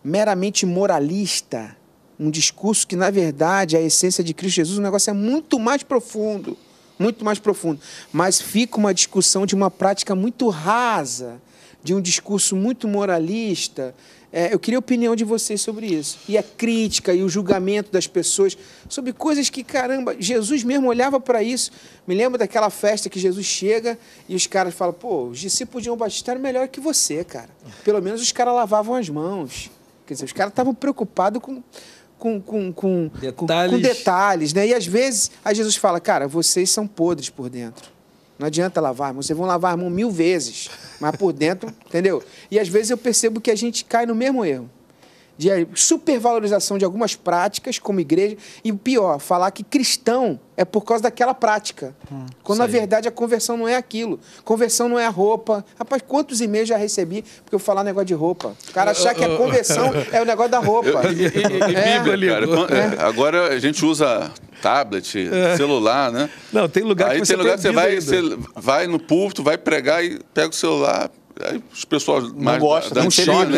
meramente moralista, um discurso que na verdade a essência de Cristo Jesus, o negócio é muito mais profundo muito mais profundo. Mas fica uma discussão de uma prática muito rasa, de um discurso muito moralista. É, eu queria a opinião de vocês sobre isso. E a crítica e o julgamento das pessoas sobre coisas que, caramba, Jesus mesmo olhava para isso. Me lembro daquela festa que Jesus chega e os caras falam: pô, os discípulos de João Batista eram melhor que você, cara. Pelo menos os caras lavavam as mãos. Quer dizer, os caras estavam preocupados com com, com, com, detalhes. com, detalhes, né? E às vezes, aí Jesus fala, cara, vocês são podres por dentro. Não adianta lavar, irmão. Vocês vão lavar a mão mil vezes, mas por dentro, entendeu? E às vezes eu percebo que a gente cai no mesmo erro de eh, supervalorização de algumas práticas como igreja e pior, falar que cristão é por causa daquela prática. Hum, quando na verdade a conversão não é aquilo. Conversão não é a roupa. Rapaz, quantos e-mails já recebi porque eu falar negócio de roupa? O cara achar que a conversão é o negócio da roupa. E, e, é. Bíblia, cara. Então, é. Agora a gente usa tablet, é. celular, né? Não, tem lugar Aí que você tem lugar que você vai, você vai no púlpito, vai pregar e pega o celular, Aí os pessoal mais gosta, da, da um antiga, choque,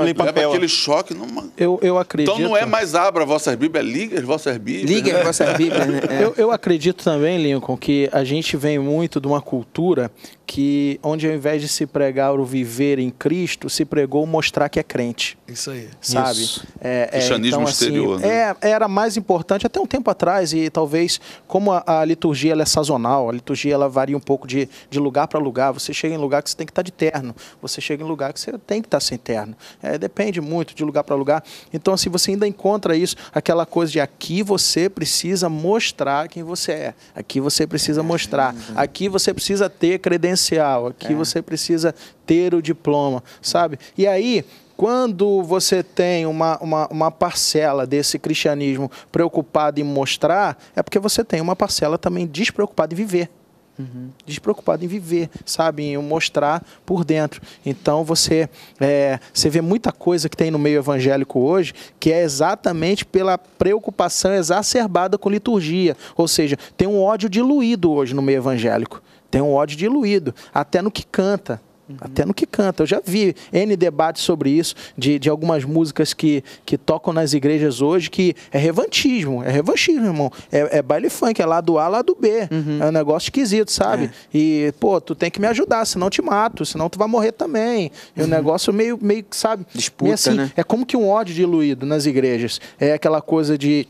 né? né? papel. aquele choque. Numa... Eu, eu acredito. Então não é mais abra vossas Bíblias, é liga as vossas Bíblias. Liga né? as vossas Bíblias, né? É. Eu, eu acredito também, Lincoln, que a gente vem muito de uma cultura que, onde ao invés de se pregar o viver em Cristo, se pregou mostrar que é crente. Isso aí. Sabe? Isso. É, é Cristianismo então, assim, exterior. Assim, né? é, era mais importante até um tempo atrás, e talvez como a, a liturgia é sazonal, a liturgia ela varia um pouco de, de lugar para lugar. Você chega em lugar que você tem que estar tá de terno terno, você chega em lugar que você tem que estar tá sem terno. É, depende muito de lugar para lugar. Então, assim, você ainda encontra isso, aquela coisa de aqui você precisa mostrar quem você é, aqui você precisa é, mostrar, aqui você precisa ter credencial, aqui é. você precisa ter o diploma, sabe? E aí, quando você tem uma, uma, uma, parcela desse cristianismo preocupado em mostrar, é porque você tem uma parcela também despreocupada em viver. Uhum. Despreocupado em viver, sabe? Em mostrar por dentro. Então você, é, você vê muita coisa que tem no meio evangélico hoje que é exatamente pela preocupação exacerbada com liturgia. Ou seja, tem um ódio diluído hoje no meio evangélico. Tem um ódio diluído, até no que canta. Uhum. Até no que canta. Eu já vi N debates sobre isso, de, de algumas músicas que, que tocam nas igrejas hoje, que é revantismo, é revanchismo, irmão. É, é baile funk, é lá do A, lá do B. Uhum. É um negócio esquisito, sabe? É. E, pô, tu tem que me ajudar, senão te mato, senão tu vai morrer também. E é o um uhum. negócio meio, meio, sabe? Disputa, meio assim, né? É como que um ódio diluído nas igrejas. É aquela coisa de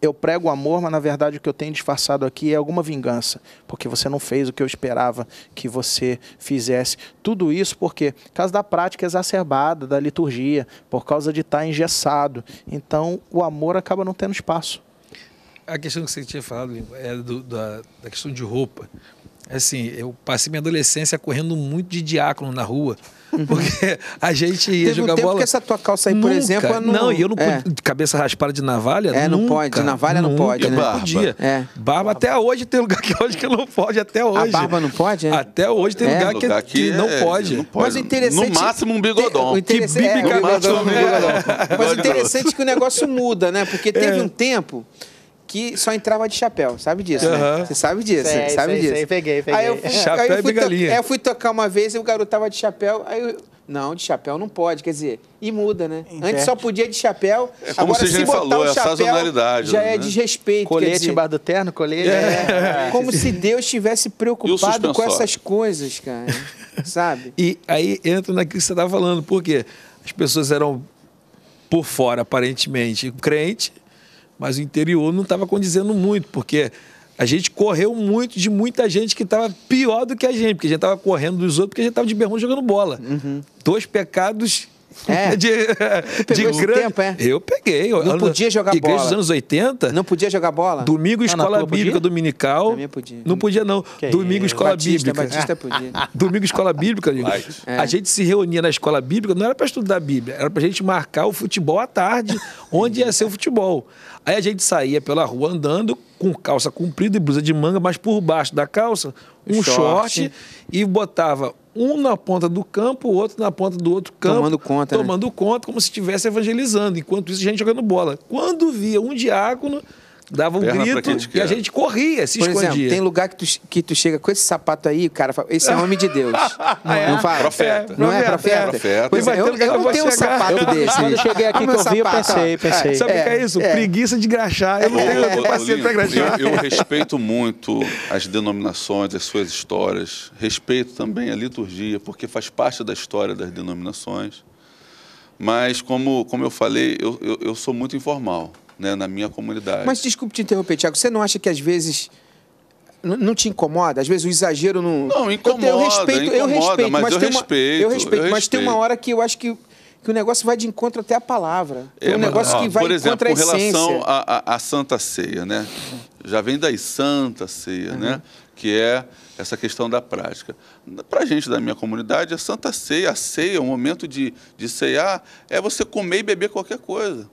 eu prego amor, mas na verdade o que eu tenho disfarçado aqui é alguma vingança, porque você não fez o que eu esperava que você fizesse. Tudo isso porque, por causa da prática exacerbada da liturgia, por causa de estar tá engessado. Então, o amor acaba não tendo espaço. A questão que você tinha falado é do, da, da questão de roupa. Assim, eu passei minha adolescência correndo muito de diácono na rua. Uhum. Porque a gente ia Teve jogar um tempo bola. que essa tua calça aí, por nunca. exemplo, eu não. Não, e eu não é. Cabeça raspada de navalha? É, não pode. De navalha nunca. não pode. Né? Barba. Podia. É. Barba até hoje tem lugar que hoje que não pode, até hoje. A barba não pode? É? Até hoje tem é. lugar, lugar que, que, não, é, pode. não pode. Mas o interessante. No máximo um bigodão. O que bibica é, um bigodão. Mas o interessante é que o negócio muda, né? Porque teve é. um tempo aqui só entrava de chapéu, sabe disso, né? Você sabe disso, sei, sabe sei, disso. Sei, peguei, peguei. Aí eu fui, chapéu aí eu é fui, galinha. Aí é, eu fui tocar uma vez e o garoto tava de chapéu, aí eu... Não, de chapéu não pode, quer dizer, e muda, né? Inverte. Antes só podia de chapéu, é como agora se botar falou, o é chapéu já né? é desrespeito. Colete em embaixo do terno, colete... É, é. Como se Deus estivesse preocupado com essas coisas, cara, sabe? E aí entra naquilo que você tá falando, porque as pessoas eram por fora, aparentemente, crente, mas o interior não estava condizendo muito, porque a gente correu muito de muita gente que estava pior do que a gente, porque a gente estava correndo dos outros, porque a gente estava de berrão jogando bola. Uhum. Dois pecados é. De, de grande. Tempo, é? Eu peguei. Não podia jogar igreja bola. Igreja dos anos 80. Não podia jogar bola? Domingo, ah, escola bíblica podia? dominical. Também podia. Não podia, não. Que é domingo, é? escola Batista, bíblica. Batista podia. domingo, escola bíblica. É. A gente se reunia na escola bíblica, não era para estudar a Bíblia, era para a gente marcar o futebol à tarde, onde ia ser o futebol. Aí a gente saía pela rua andando com calça comprida e blusa de manga, mas por baixo da calça, um short, short e botava um na ponta do campo, o outro na ponta do outro campo. Tomando conta. Né? Tomando né? conta, como se estivesse evangelizando, enquanto isso, gente jogando bola. Quando via um diácono dava um Perna grito e a gente corria, se Por escondia. Exemplo, tem lugar que tu, que tu chega com esse sapato aí, o cara fala, esse é homem de Deus. não, é? não fala? Profeta. Não é, profeta? É profeta. é, eu, então, eu, eu não tenho um sapato eu, desse. Quando eu cheguei aqui ah, que eu vi, eu pensei, pensei. É. Sabe o que é, é isso? É. Preguiça de graxar. Eu não tenho paciência para graxar. Eu respeito muito as denominações, as suas histórias. Respeito também a liturgia, porque faz parte da história das denominações. Mas, como, como eu falei, eu, eu, eu sou muito informal né, na minha comunidade. Mas desculpe te interromper, Tiago, você não acha que às vezes não te incomoda? Às vezes o exagero não. Não, incomoda. Eu, respeito, eu respeito, mas, eu, respeito, Mas tem uma hora que eu acho que, que o negócio vai de encontro até a palavra. É, um negócio ah, que vai por exemplo, contra a essência. Por relação à Santa Ceia, né? Já vem daí Santa Ceia, né? uhum. né? Que é essa questão da prática. Para a gente da minha comunidade, a Santa Ceia, a ceia, o momento de, de ceiar, é você comer e beber qualquer coisa,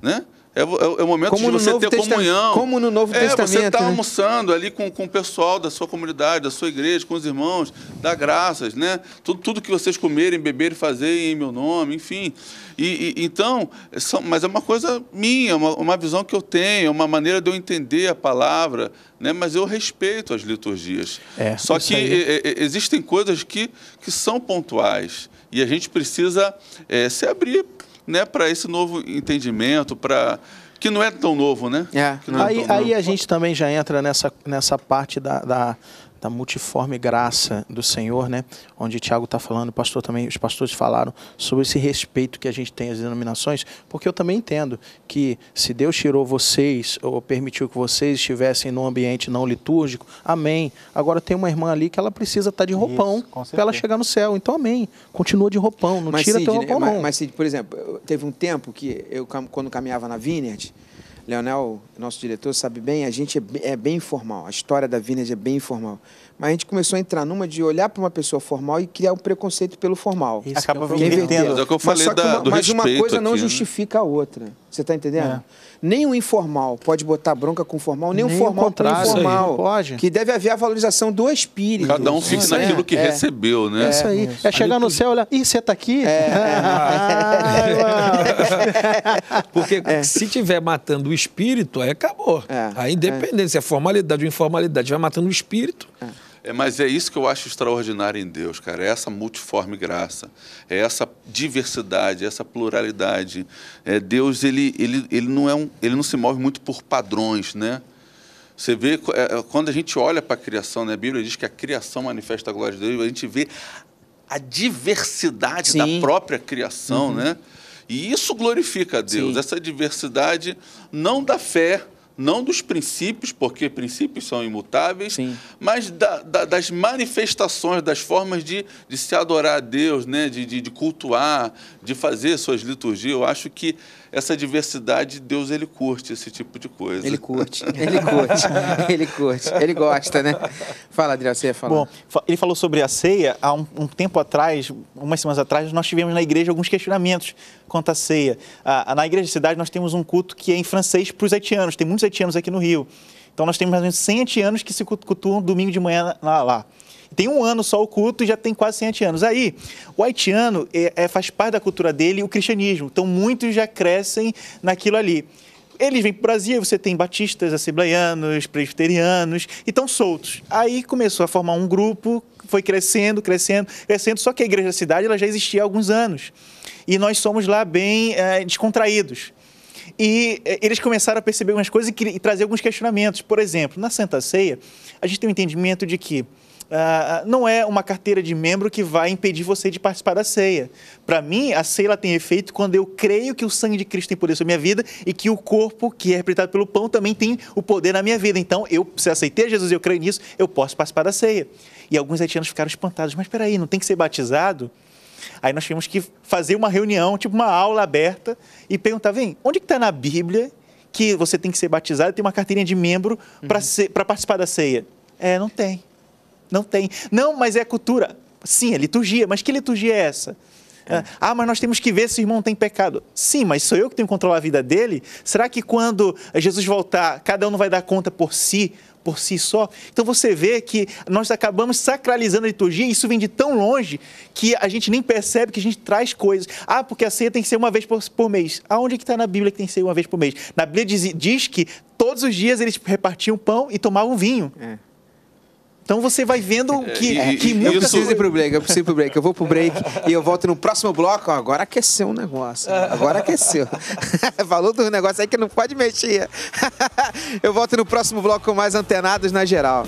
né? É, é, é, o momento como de você ter comunhão. Como no Novo é, Testamento. Você está né? almoçando ali com, com o pessoal da sua comunidade, da sua igreja, com os irmãos, dá graças, né? Tudo, tudo que vocês comerem, beberem, fazerem em meu nome, enfim. E, e então, são, mas é uma coisa minha, uma, uma visão que eu tenho, é uma maneira de eu entender a palavra, né? Mas eu respeito as liturgias. É, Só que é, existem coisas que, que são pontuais e a gente precisa eh, se abrir né, para esse novo entendimento, para que não é tão novo, né? É. É aí, aí novo. a gente também já entra nessa, nessa parte da, da, da multiforme graça do Senhor, né? Onde Tiago está falando, o pastor também, os pastores falaram sobre esse respeito que a gente tem às denominações, porque eu também entendo que se Deus tirou vocês ou permitiu que vocês estivessem num ambiente não litúrgico, amém. Agora tem uma irmã ali que ela precisa estar tá de roupão para ela chegar no céu, então amém. Continua de roupão, não mas, tira Cid, teu roupão não. Mas, mas Cid, por exemplo, teve um tempo que eu quando caminhava na Vineyard, Leonel, nosso diretor, sabe bem, a gente é, é bem informal. A história da Vintage é bem informal. Mas a gente começou a entrar numa de olhar para uma pessoa formal e criar um preconceito pelo formal. Isso é Acaba é invertendo. é o que eu falei uma, da, do mas respeito uma coisa aqui, não né? justifica a outra. Você está entendendo? É. Nem o informal pode botar bronca com o formal, nem, nem o formal o com o informal. Pode. Que deve haver a valorização do espírito. Cada um fica isso, naquilo é. que é. recebeu, né? É isso aí. É, chegar no céu e olhar, ih, você está aqui? Ah, Porque é. se tiver matando o espírito, aí acabou. É. A independência, a formalidade ou informalidade vai matando o espírito. É, mas é isso que eu acho extraordinário em Deus, cara. É essa multiforme graça, é essa diversidade, é essa pluralidade. É, Deus, ele, ele, ele, não é um, ele não se move muito por padrões, né? Você vê, é, é, quando a gente olha para a criação, né? a Bíblia diz que a criação manifesta a glória de Deus, a gente vê a diversidade Sim. da própria criação, uhum. né? E isso glorifica a Deus, Sim. essa diversidade não da fé, não dos princípios, porque princípios são imutáveis, Sim. mas da, da, das manifestações, das formas de, de se adorar a Deus, né? de, de, de cultuar, de fazer suas liturgias. Eu acho que essa diversidade, Deus ele curte esse tipo de coisa. Ele curte, ele curte, ele curte, ele gosta, né? Fala, Adriano, você ia falar. Bom, ele falou sobre a ceia. Há um, um, tempo atrás, umas semanas atrás, nós tivemos na igreja alguns questionamentos quanto à ceia. Ah, na igreja da cidade, nós temos um culto que é em francês para os haitianos. Tem muitos haitianos aqui no Rio. Então, nós temos mais ou menos 100 haitianos que se cultuam domingo de manhã lá. lá tem um ano só o culto e já tem quase 100 anos. Aí, o haitiano é, é, faz parte da cultura dele o cristianismo, então muitos já crescem naquilo ali. Eles vêm para o Brasil, você tem batistas, assembleianos, presbiterianos, e estão soltos. Aí começou a formar um grupo, foi crescendo, crescendo, crescendo, só que a Igreja da Cidade ela já existia há alguns anos. E nós somos lá bem é, descontraídos. E é, eles começaram a perceber algumas coisas e, trazer alguns questionamentos. Por exemplo, na Santa Ceia, a gente tem o um entendimento de que ah, ah, não é uma carteira de membro que vai impedir você de participar da ceia. Para mim, a ceia tem efeito quando eu creio que o sangue de Cristo tem poder sobre a minha vida e que o corpo que é representado pelo pão também tem o poder na minha vida. Então, eu, se eu aceitei Jesus e eu creio nisso, eu posso participar da ceia. E alguns haitianos ficaram espantados. Mas peraí, não tem que ser batizado? Aí nós tivemos que fazer uma reunião, tipo uma aula aberta, e perguntar: vem, onde que está na Bíblia que você tem que ser batizado e tem uma carteirinha de membro para uhum. participar da ceia? É, não tem não tem. Não, mas é cultura. Sim, é liturgia, mas que liturgia é essa? É. Ah, ah, mas nós temos que ver se o irmão tem pecado. Sim, mas sou eu que tenho que controlar a vida dele? Será que quando Jesus voltar, cada um não vai dar conta por si, por si só? Então você vê que nós acabamos sacralizando a liturgia e isso vem de tão longe que a gente nem percebe que a gente traz coisas. Ah, porque a ceia tem que ser uma vez por, por mês. Aonde é que está na Bíblia que tem que ser uma vez por mês? Na Bíblia diz, diz que todos os dias eles repartiam pão e tomavam vinho. É. Então você vai vendo que, é, que e, é, muitas... Eu preciso ir pro break, eu preciso ir pro break. Eu vou pro break e eu volto no próximo bloco. Ó, agora aqueceu o negócio. Agora aqueceu. Falou do negócio aí que não pode mexer. eu volto no próximo bloco com mais antenados na geral.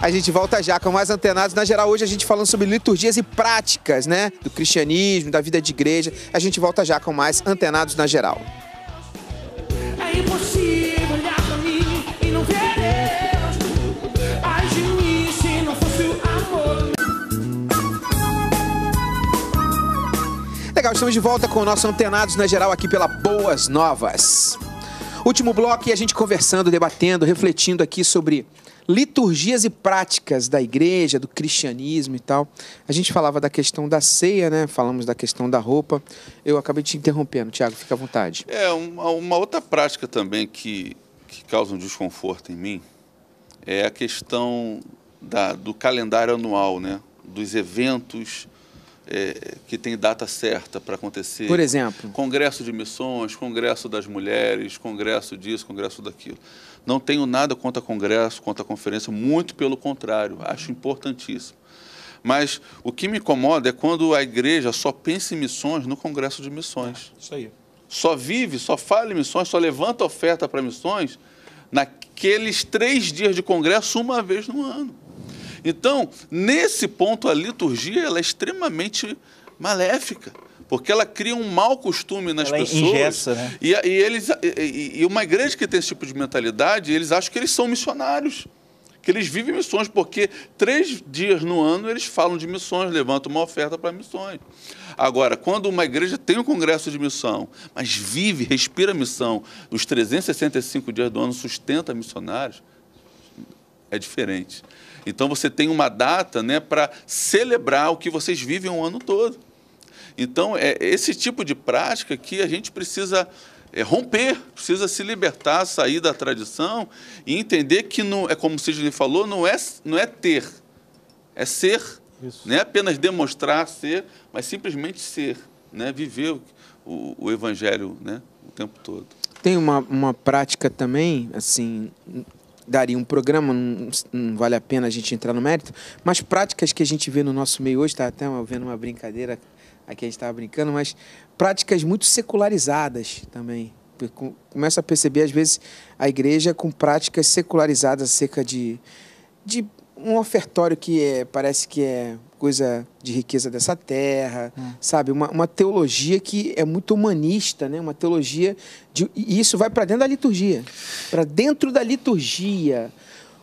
A gente volta já com mais antenados. Na geral, hoje a gente falando sobre liturgias e práticas, né? Do cristianismo, da vida de igreja. A gente volta já com mais antenados na geral. É impossível. legal, estamos de volta com o nosso Antenados na Geral aqui pela Boas Novas. Último bloco e a gente conversando, debatendo, refletindo aqui sobre liturgias e práticas da igreja, do cristianismo e tal. A gente falava da questão da ceia, né? Falamos da questão da roupa. Eu acabei te interrompendo, Tiago, fica à vontade. É, uma, uma outra prática também que, que causa um desconforto em mim é a questão da, do calendário anual, né? Dos eventos é, que tem data certa para acontecer. Por exemplo? Congresso de missões, congresso das mulheres, congresso disso, congresso daquilo. Não tenho nada contra congresso, contra conferência, muito pelo contrário, acho importantíssimo. Mas o que me incomoda é quando a igreja só pensa em missões no congresso de missões. É, isso aí. Só vive, só fala em missões, só levanta oferta para missões naqueles três dias de congresso uma vez no ano. Então, nesse ponto, a liturgia ela é extremamente maléfica porque ela cria um mau costume nas ela é pessoas. Ingessa, né? e, e eles, e, e, uma igreja que tem esse tipo de mentalidade, eles acham que eles são missionários. Que eles vivem missões, porque três dias no ano eles falam de missões, levantam uma oferta para missões. Agora, quando uma igreja tem um congresso de missão, mas vive, respira a missão, os 365 dias do ano sustenta missionários, é diferente. Então você tem uma data né, para celebrar o que vocês vivem o ano todo. Então é esse tipo de prática que a gente precisa é, romper, precisa se libertar, sair da tradição e entender que, não, é como o Sidney falou, não é, não é ter, é ser. Isso. Não é apenas demonstrar ser, mas simplesmente ser, né? viver o, o, o evangelho né? o tempo todo. Tem uma, uma prática também, assim, daria um programa, não, não, vale a pena a gente entrar no mérito, mas práticas que a gente vê no nosso meio hoje, está até vendo uma brincadeira aqui, a gente estava brincando, mas práticas muito secularizadas também. Começa a perceber, às vezes, a igreja com práticas secularizadas acerca de, de um ofertório que é, parece que é coisa de riqueza dessa terra, hum. sabe? Uma, uma, teologia que é muito humanista, né? Uma teologia de, e isso vai para dentro da liturgia, para dentro da liturgia.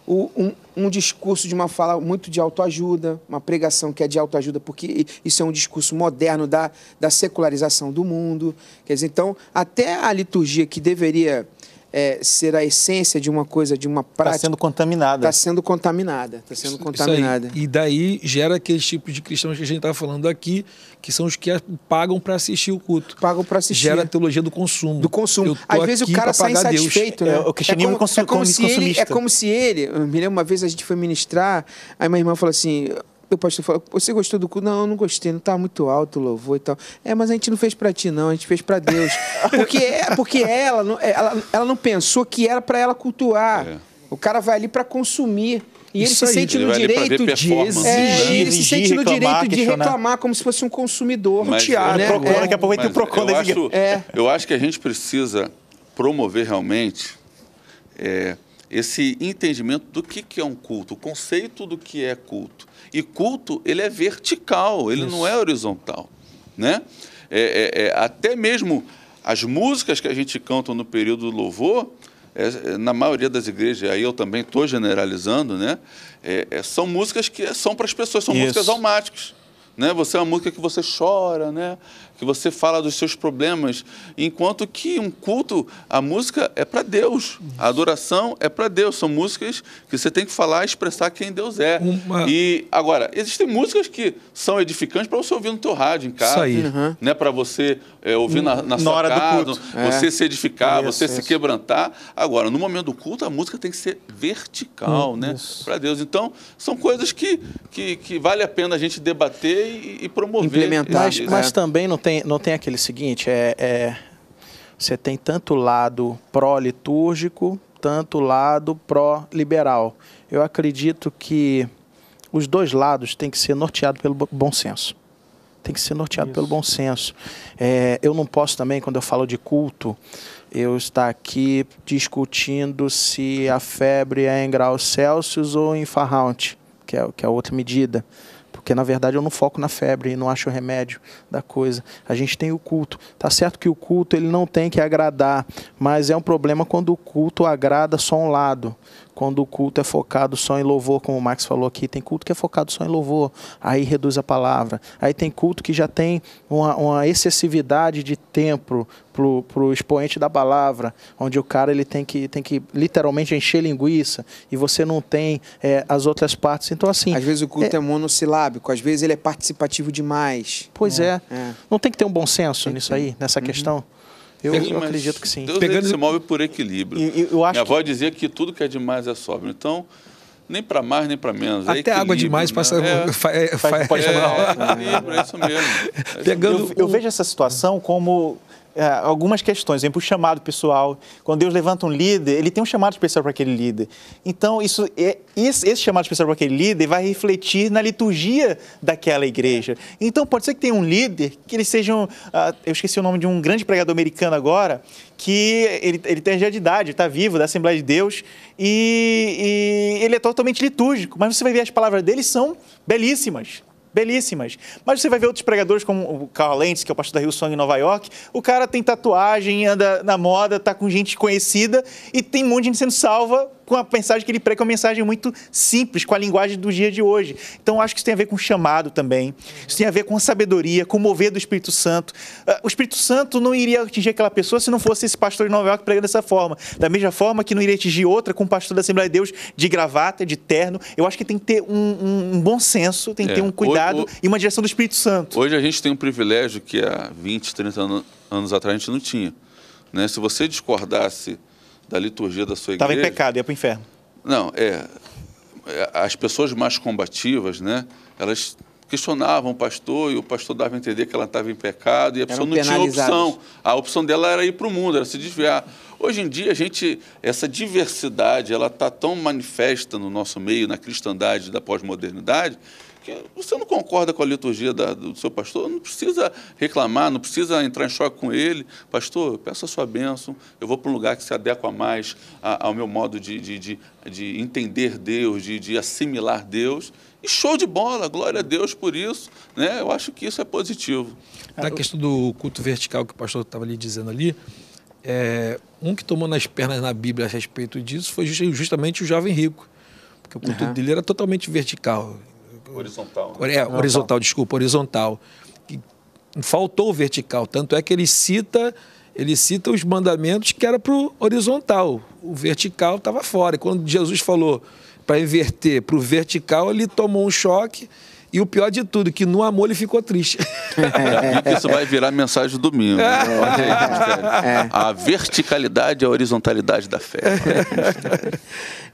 O, um, um, discurso de uma fala muito de autoajuda, uma pregação que é de autoajuda, porque isso é um discurso moderno da, da secularização do mundo. Quer dizer, então, até a liturgia que deveria é, ser a essência de uma coisa, de uma tá prática. Está sendo contaminada. Está sendo contaminada. Está sendo contaminada. E daí gera aqueles tipos de cristãos que a gente estava tá falando aqui, que são os que pagam para assistir o culto. Pagam para assistir. Gera a teologia do consumo. Do consumo. Às vezes o cara sai insatisfeito, Deus. É, né? É, o cristianismo é como, é como, como se ele, É como se ele. Me lembro uma vez a gente foi ministrar, aí minha irmã falou assim: o pastor fala, você gostou do culto? Não, não gostei, não está muito alto o louvor e tal. É, mas a gente não fez para ti, não, a gente fez para Deus. Porque, é, porque ela, não, é, ela, ela não pensou que era para ela cultuar. É. O cara vai ali para consumir. E ele né? se, sente no direito de exigir, ele se sente no direito de reclamar como se fosse um consumidor mas, teatro, né? Procon, é, daqui a pouco vai ter um Procon. Eu é. acho, é. eu acho que a gente precisa promover realmente é, esse entendimento do que, que é um culto, o conceito do que é culto. E culto, ele é vertical, ele Isso. não é horizontal. Né? É, é, é, até mesmo as músicas que a gente canta no período do louvor, é, é, na maioria das igrejas, aí eu também estou generalizando, né? É, são músicas que são para as pessoas, são Isso. músicas almáticas. Né? Você é uma música que você chora, né? que você fala dos seus problemas, enquanto que um culto, a música é para Deus, a adoração é para Deus, são músicas que você tem que falar e expressar quem Deus é. Uma... E agora, existem músicas que são edificantes para você ouvir no teu rádio em casa, uhum. né, para você é, ouvir na, na, na hora casa, do culto. você é. se edificar, isso, você isso. se quebrantar. Agora, no momento do culto, a música tem que ser vertical, hum, né, para Deus. Então, são coisas que, que, que vale a pena a gente debater e, e promover. Implementar. Mas, né? mas também não tem tem, não tem aquele seguinte, é, é você tem tanto lado pró-litúrgico, tanto lado pró-liberal. Eu acredito que os dois lados têm que ser norteados pelo bom senso. Tem que ser norteado Isso. pelo bom senso. É, eu não posso também, quando eu falo de culto, eu estar aqui discutindo se a febre é em graus Celsius ou em Fahrenheit, que é, que é outra medida porque na verdade eu não foco na febre e não acho o remédio da coisa. A gente tem o culto. Tá certo que o culto ele não tem que agradar, mas é um problema quando o culto agrada só um lado quando o culto é focado só em louvor, como o Max falou aqui, tem culto que é focado só em louvor, aí reduz a palavra. Aí tem culto que já tem uma, uma excessividade de tempo para o expoente da palavra, onde o cara ele tem que, tem que literalmente encher linguiça e você não tem é, as outras partes. Então, assim. Às vezes o culto é, é monossilábico, às vezes ele é participativo demais. Pois né? é. é. Não tem que ter um bom senso tem nisso aí, nessa uhum. questão? Eu, eu acredito que sim. Deus Pegando... se move por equilíbrio. Eu, eu acho Minha avó que... dizia que tudo que é demais é sóbrio. Então, nem para mais nem para menos. É Até água demais né? passa, é, é faz, faz, pode chamar. É, é, é isso mesmo. É Pegando, eu, eu vejo essa situação como é, algumas questões, por exemplo, o chamado pessoal. Quando Deus levanta um líder, ele tem um chamado especial para aquele líder. Então, isso é, esse, esse chamado especial para aquele líder vai refletir na liturgia daquela igreja. Então, pode ser que tenha um líder que ele seja um. Uh, eu esqueci o nome de um grande pregador americano agora, que ele, ele tem já de idade, está vivo, da Assembleia de Deus, e, e ele é totalmente litúrgico. Mas você vai ver as palavras dele são belíssimas belíssimas. Mas você vai ver outros pregadores, como o Carl Lentz, que é o pastor da Rio Song em Nova York, o cara tem tatuagem, anda na moda, tá com gente conhecida e tem um monte de gente sendo salva com a mensagem que ele prega, é uma mensagem muito simples, com a linguagem do dia de hoje. Então, acho que isso tem a ver com chamado também, isso tem a ver com a sabedoria, com o mover do Espírito Santo. Ah, o Espírito Santo não iria atingir aquela pessoa se não fosse esse pastor de Nova York pregando dessa forma. Da mesma forma que não iria atingir outra com o um pastor da Assembleia de Deus de gravata, de terno. Eu acho que tem que ter um, um, um bom senso, tem que é. ter um cuidado pregado o, e uma direção do Espírito Santo. Hoje a gente tem um privilégio que há 20, 30 anos, anos atrás a gente não tinha. Né? Se você discordasse da liturgia da sua igreja... Estava em pecado, ia para o inferno. Não, é, é... As pessoas mais combativas, né? Elas questionavam o pastor e o pastor dava a entender que ela estava em pecado e a pessoa não tinha opção. A opção dela era ir para o mundo, era se desviar. Hoje em dia, a gente, essa diversidade, ela está tão manifesta no nosso meio, na cristandade da pós-modernidade, porque você não concorda com a liturgia da, do seu pastor, não precisa reclamar, não precisa entrar em choque com ele. Pastor, peço a sua bênção, eu vou para um lugar que se adequa mais ao meu modo de, de, de, de entender Deus, de, de assimilar Deus. E show de bola, glória a Deus por isso. Né? Eu acho que isso é positivo. a questão do culto vertical que o pastor estava lhe dizendo ali, é, um que tomou nas pernas na Bíblia a respeito disso foi justamente o jovem rico. Porque o culto uhum. dele era totalmente vertical. Horizontal. Né? É, horizontal, desculpa, horizontal. Faltou o vertical, tanto é que ele cita ele cita os mandamentos que era para o horizontal. O vertical estava fora. E quando Jesus falou para inverter para o vertical, ele tomou um choque e o pior de tudo, que no amor ele ficou triste. e isso vai virar mensagem do domingo. Né? É. é. É. A verticalidade e a horizontalidade da fé.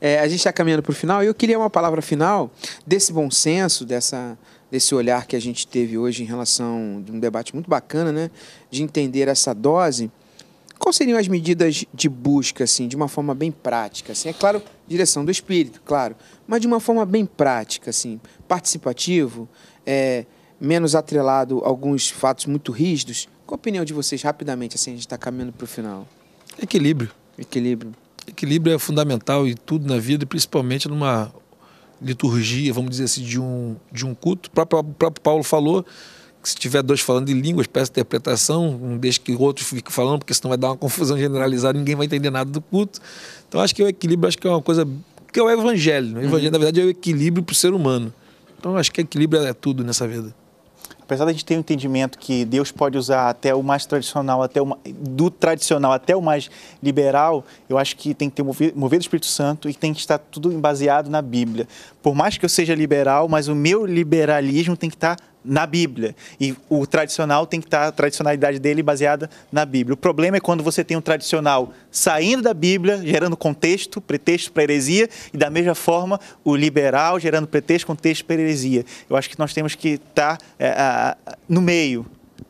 É. a gente está caminhando para o final e eu queria uma palavra final desse bom senso, dessa, desse olhar que a gente teve hoje em relação de um debate muito bacana, né? De entender essa dose. Quais seriam as medidas de busca, assim, de uma forma bem prática? Assim? É claro, direção do espírito, claro, mas de uma forma bem prática, assim, participativo, é, menos atrelado a alguns fatos muito rígidos. Qual a opinião de vocês, rapidamente, assim, a gente está caminhando para o final? Equilíbrio. Equilíbrio. Equilíbrio é fundamental em tudo na vida, principalmente numa liturgia, vamos dizer assim, de um, de um culto. O próprio, o próprio Paulo falou se tiver dois falando de línguas, peça interpretação, um deixa que outros fiquem falando, porque senão vai dar uma confusão generalizada, ninguém vai entender nada do culto. Então acho que é o equilíbrio acho que é uma coisa que é o evangelho. Né? O evangelho, uhum. na verdade, é o equilíbrio para o ser humano. Então acho que equilíbrio é tudo nessa vida. Apesar da gente ter um entendimento que Deus pode usar até o mais tradicional, até o, do tradicional até o mais liberal, eu acho que tem que ter mover, movido o Espírito Santo e tem que estar tudo baseado na Bíblia. Por mais que eu seja liberal, mas o meu liberalismo tem que estar na Bíblia. E o tradicional tem que estar, tá, a tradicionalidade dele baseada na Bíblia. O problema é quando você tem um tradicional saindo da Bíblia, gerando contexto, pretexto para heresia, e da mesma forma o liberal gerando pretexto, contexto para heresia. Eu acho que nós temos que tá, estar eh, é, no meio,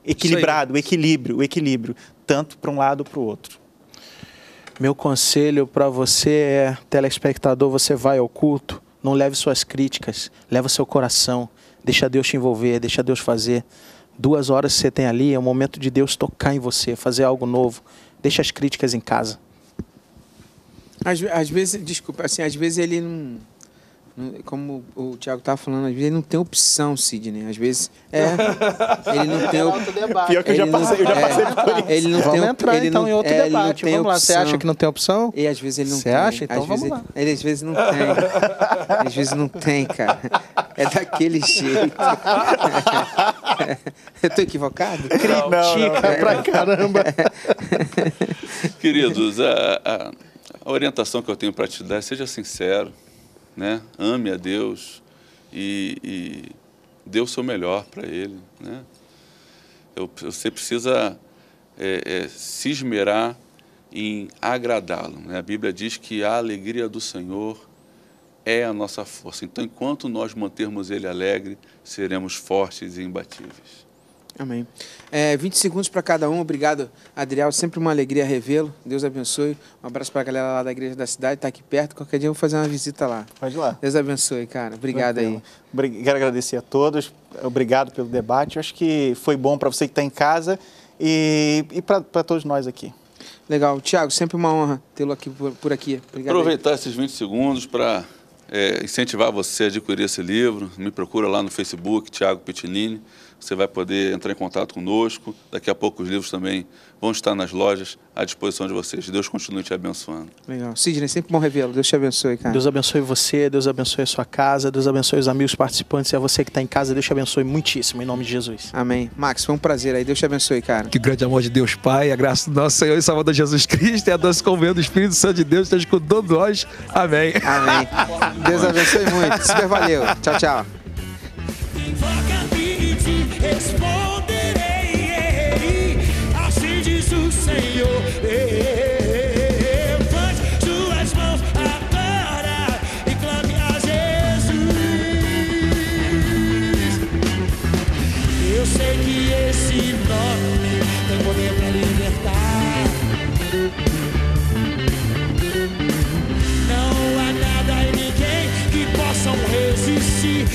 equilibrado, o equilíbrio, o equilíbrio, tanto para um lado para o outro. Meu conselho para você é, telespectador, você vai ao culto, não leve suas críticas, leva seu coração Deixa Deus te envolver, deixa Deus fazer. Duas horas que você tem ali é o momento de Deus tocar em você, fazer algo novo. Deixa as críticas em casa. Às, às vezes, desculpa, assim, às vezes ele não como o Thiago tá falando, às vezes ele não tem opção, Sidney. Às vezes. É. Ele não tem. É Op... Pior que eu já passei, eu já é, passei por Ele não vamos Entrar, ele então, não, em outro é, debate. Vamos opção. lá. Você acha que não tem opção? E às vezes ele não Você tem. Você acha? Então às vamos lá. Ele, ele, às vezes não tem. Às vezes não tem, cara. É daquele jeito. eu tô equivocado? Não, Critica não, pra caramba. Queridos, a, é, a, orientação que eu tenho para te dar seja sincero né? ame a Deus e, e dê o seu melhor para Ele. Né? Você precisa é, é, se esmerar em agradá-lo. Né? A Bíblia diz que a alegria do Senhor é a nossa força. Então, enquanto nós mantermos Ele alegre, seremos fortes e imbatíveis. Amém. É, 20 segundos para cada um. Obrigado, Adriel. Sempre uma alegria revê-lo. Deus abençoe. Um abraço para a galera lá da igreja da cidade. Está aqui perto. Qualquer dia eu vou fazer uma visita lá. Pode lá. Deus abençoe, cara. Obrigado Tranquilo. aí. Quero agradecer a todos. Obrigado pelo debate. Eu acho que foi bom para você que está em casa e, e para todos nós aqui. Legal. Tiago, sempre uma honra tê-lo aqui por, por aqui. Obrigado Aproveitar aí. esses 20 segundos para é, incentivar você a adquirir esse livro. Me procura lá no Facebook, Tiago Pitinini. Você vai poder entrar em contato conosco. Daqui a pouco os livros também vão estar nas lojas à disposição de vocês. Deus continue te abençoando. Legal. Sidney, sempre bom revê-lo. Deus te abençoe, cara. Deus abençoe você, Deus abençoe a sua casa, Deus abençoe os amigos participantes e a você que está em casa. Deus te abençoe muitíssimo, em nome de Jesus. Amém. Max, foi um prazer aí. Deus te abençoe, cara. Que grande amor de Deus Pai, a graça do nosso Senhor e Salvador Jesus Cristo e a doce convém do Espírito Santo de Deus esteja com todos nós. Amém. Amém. Deus abençoe muito. Super valeu. Tchau, tchau responderei. Assim diz o Senhor. Levante suas mãos agora e clame a Jesus. Eu sei que esse nome tem poder para libertar. Não há nada e ninguém que possam resistir.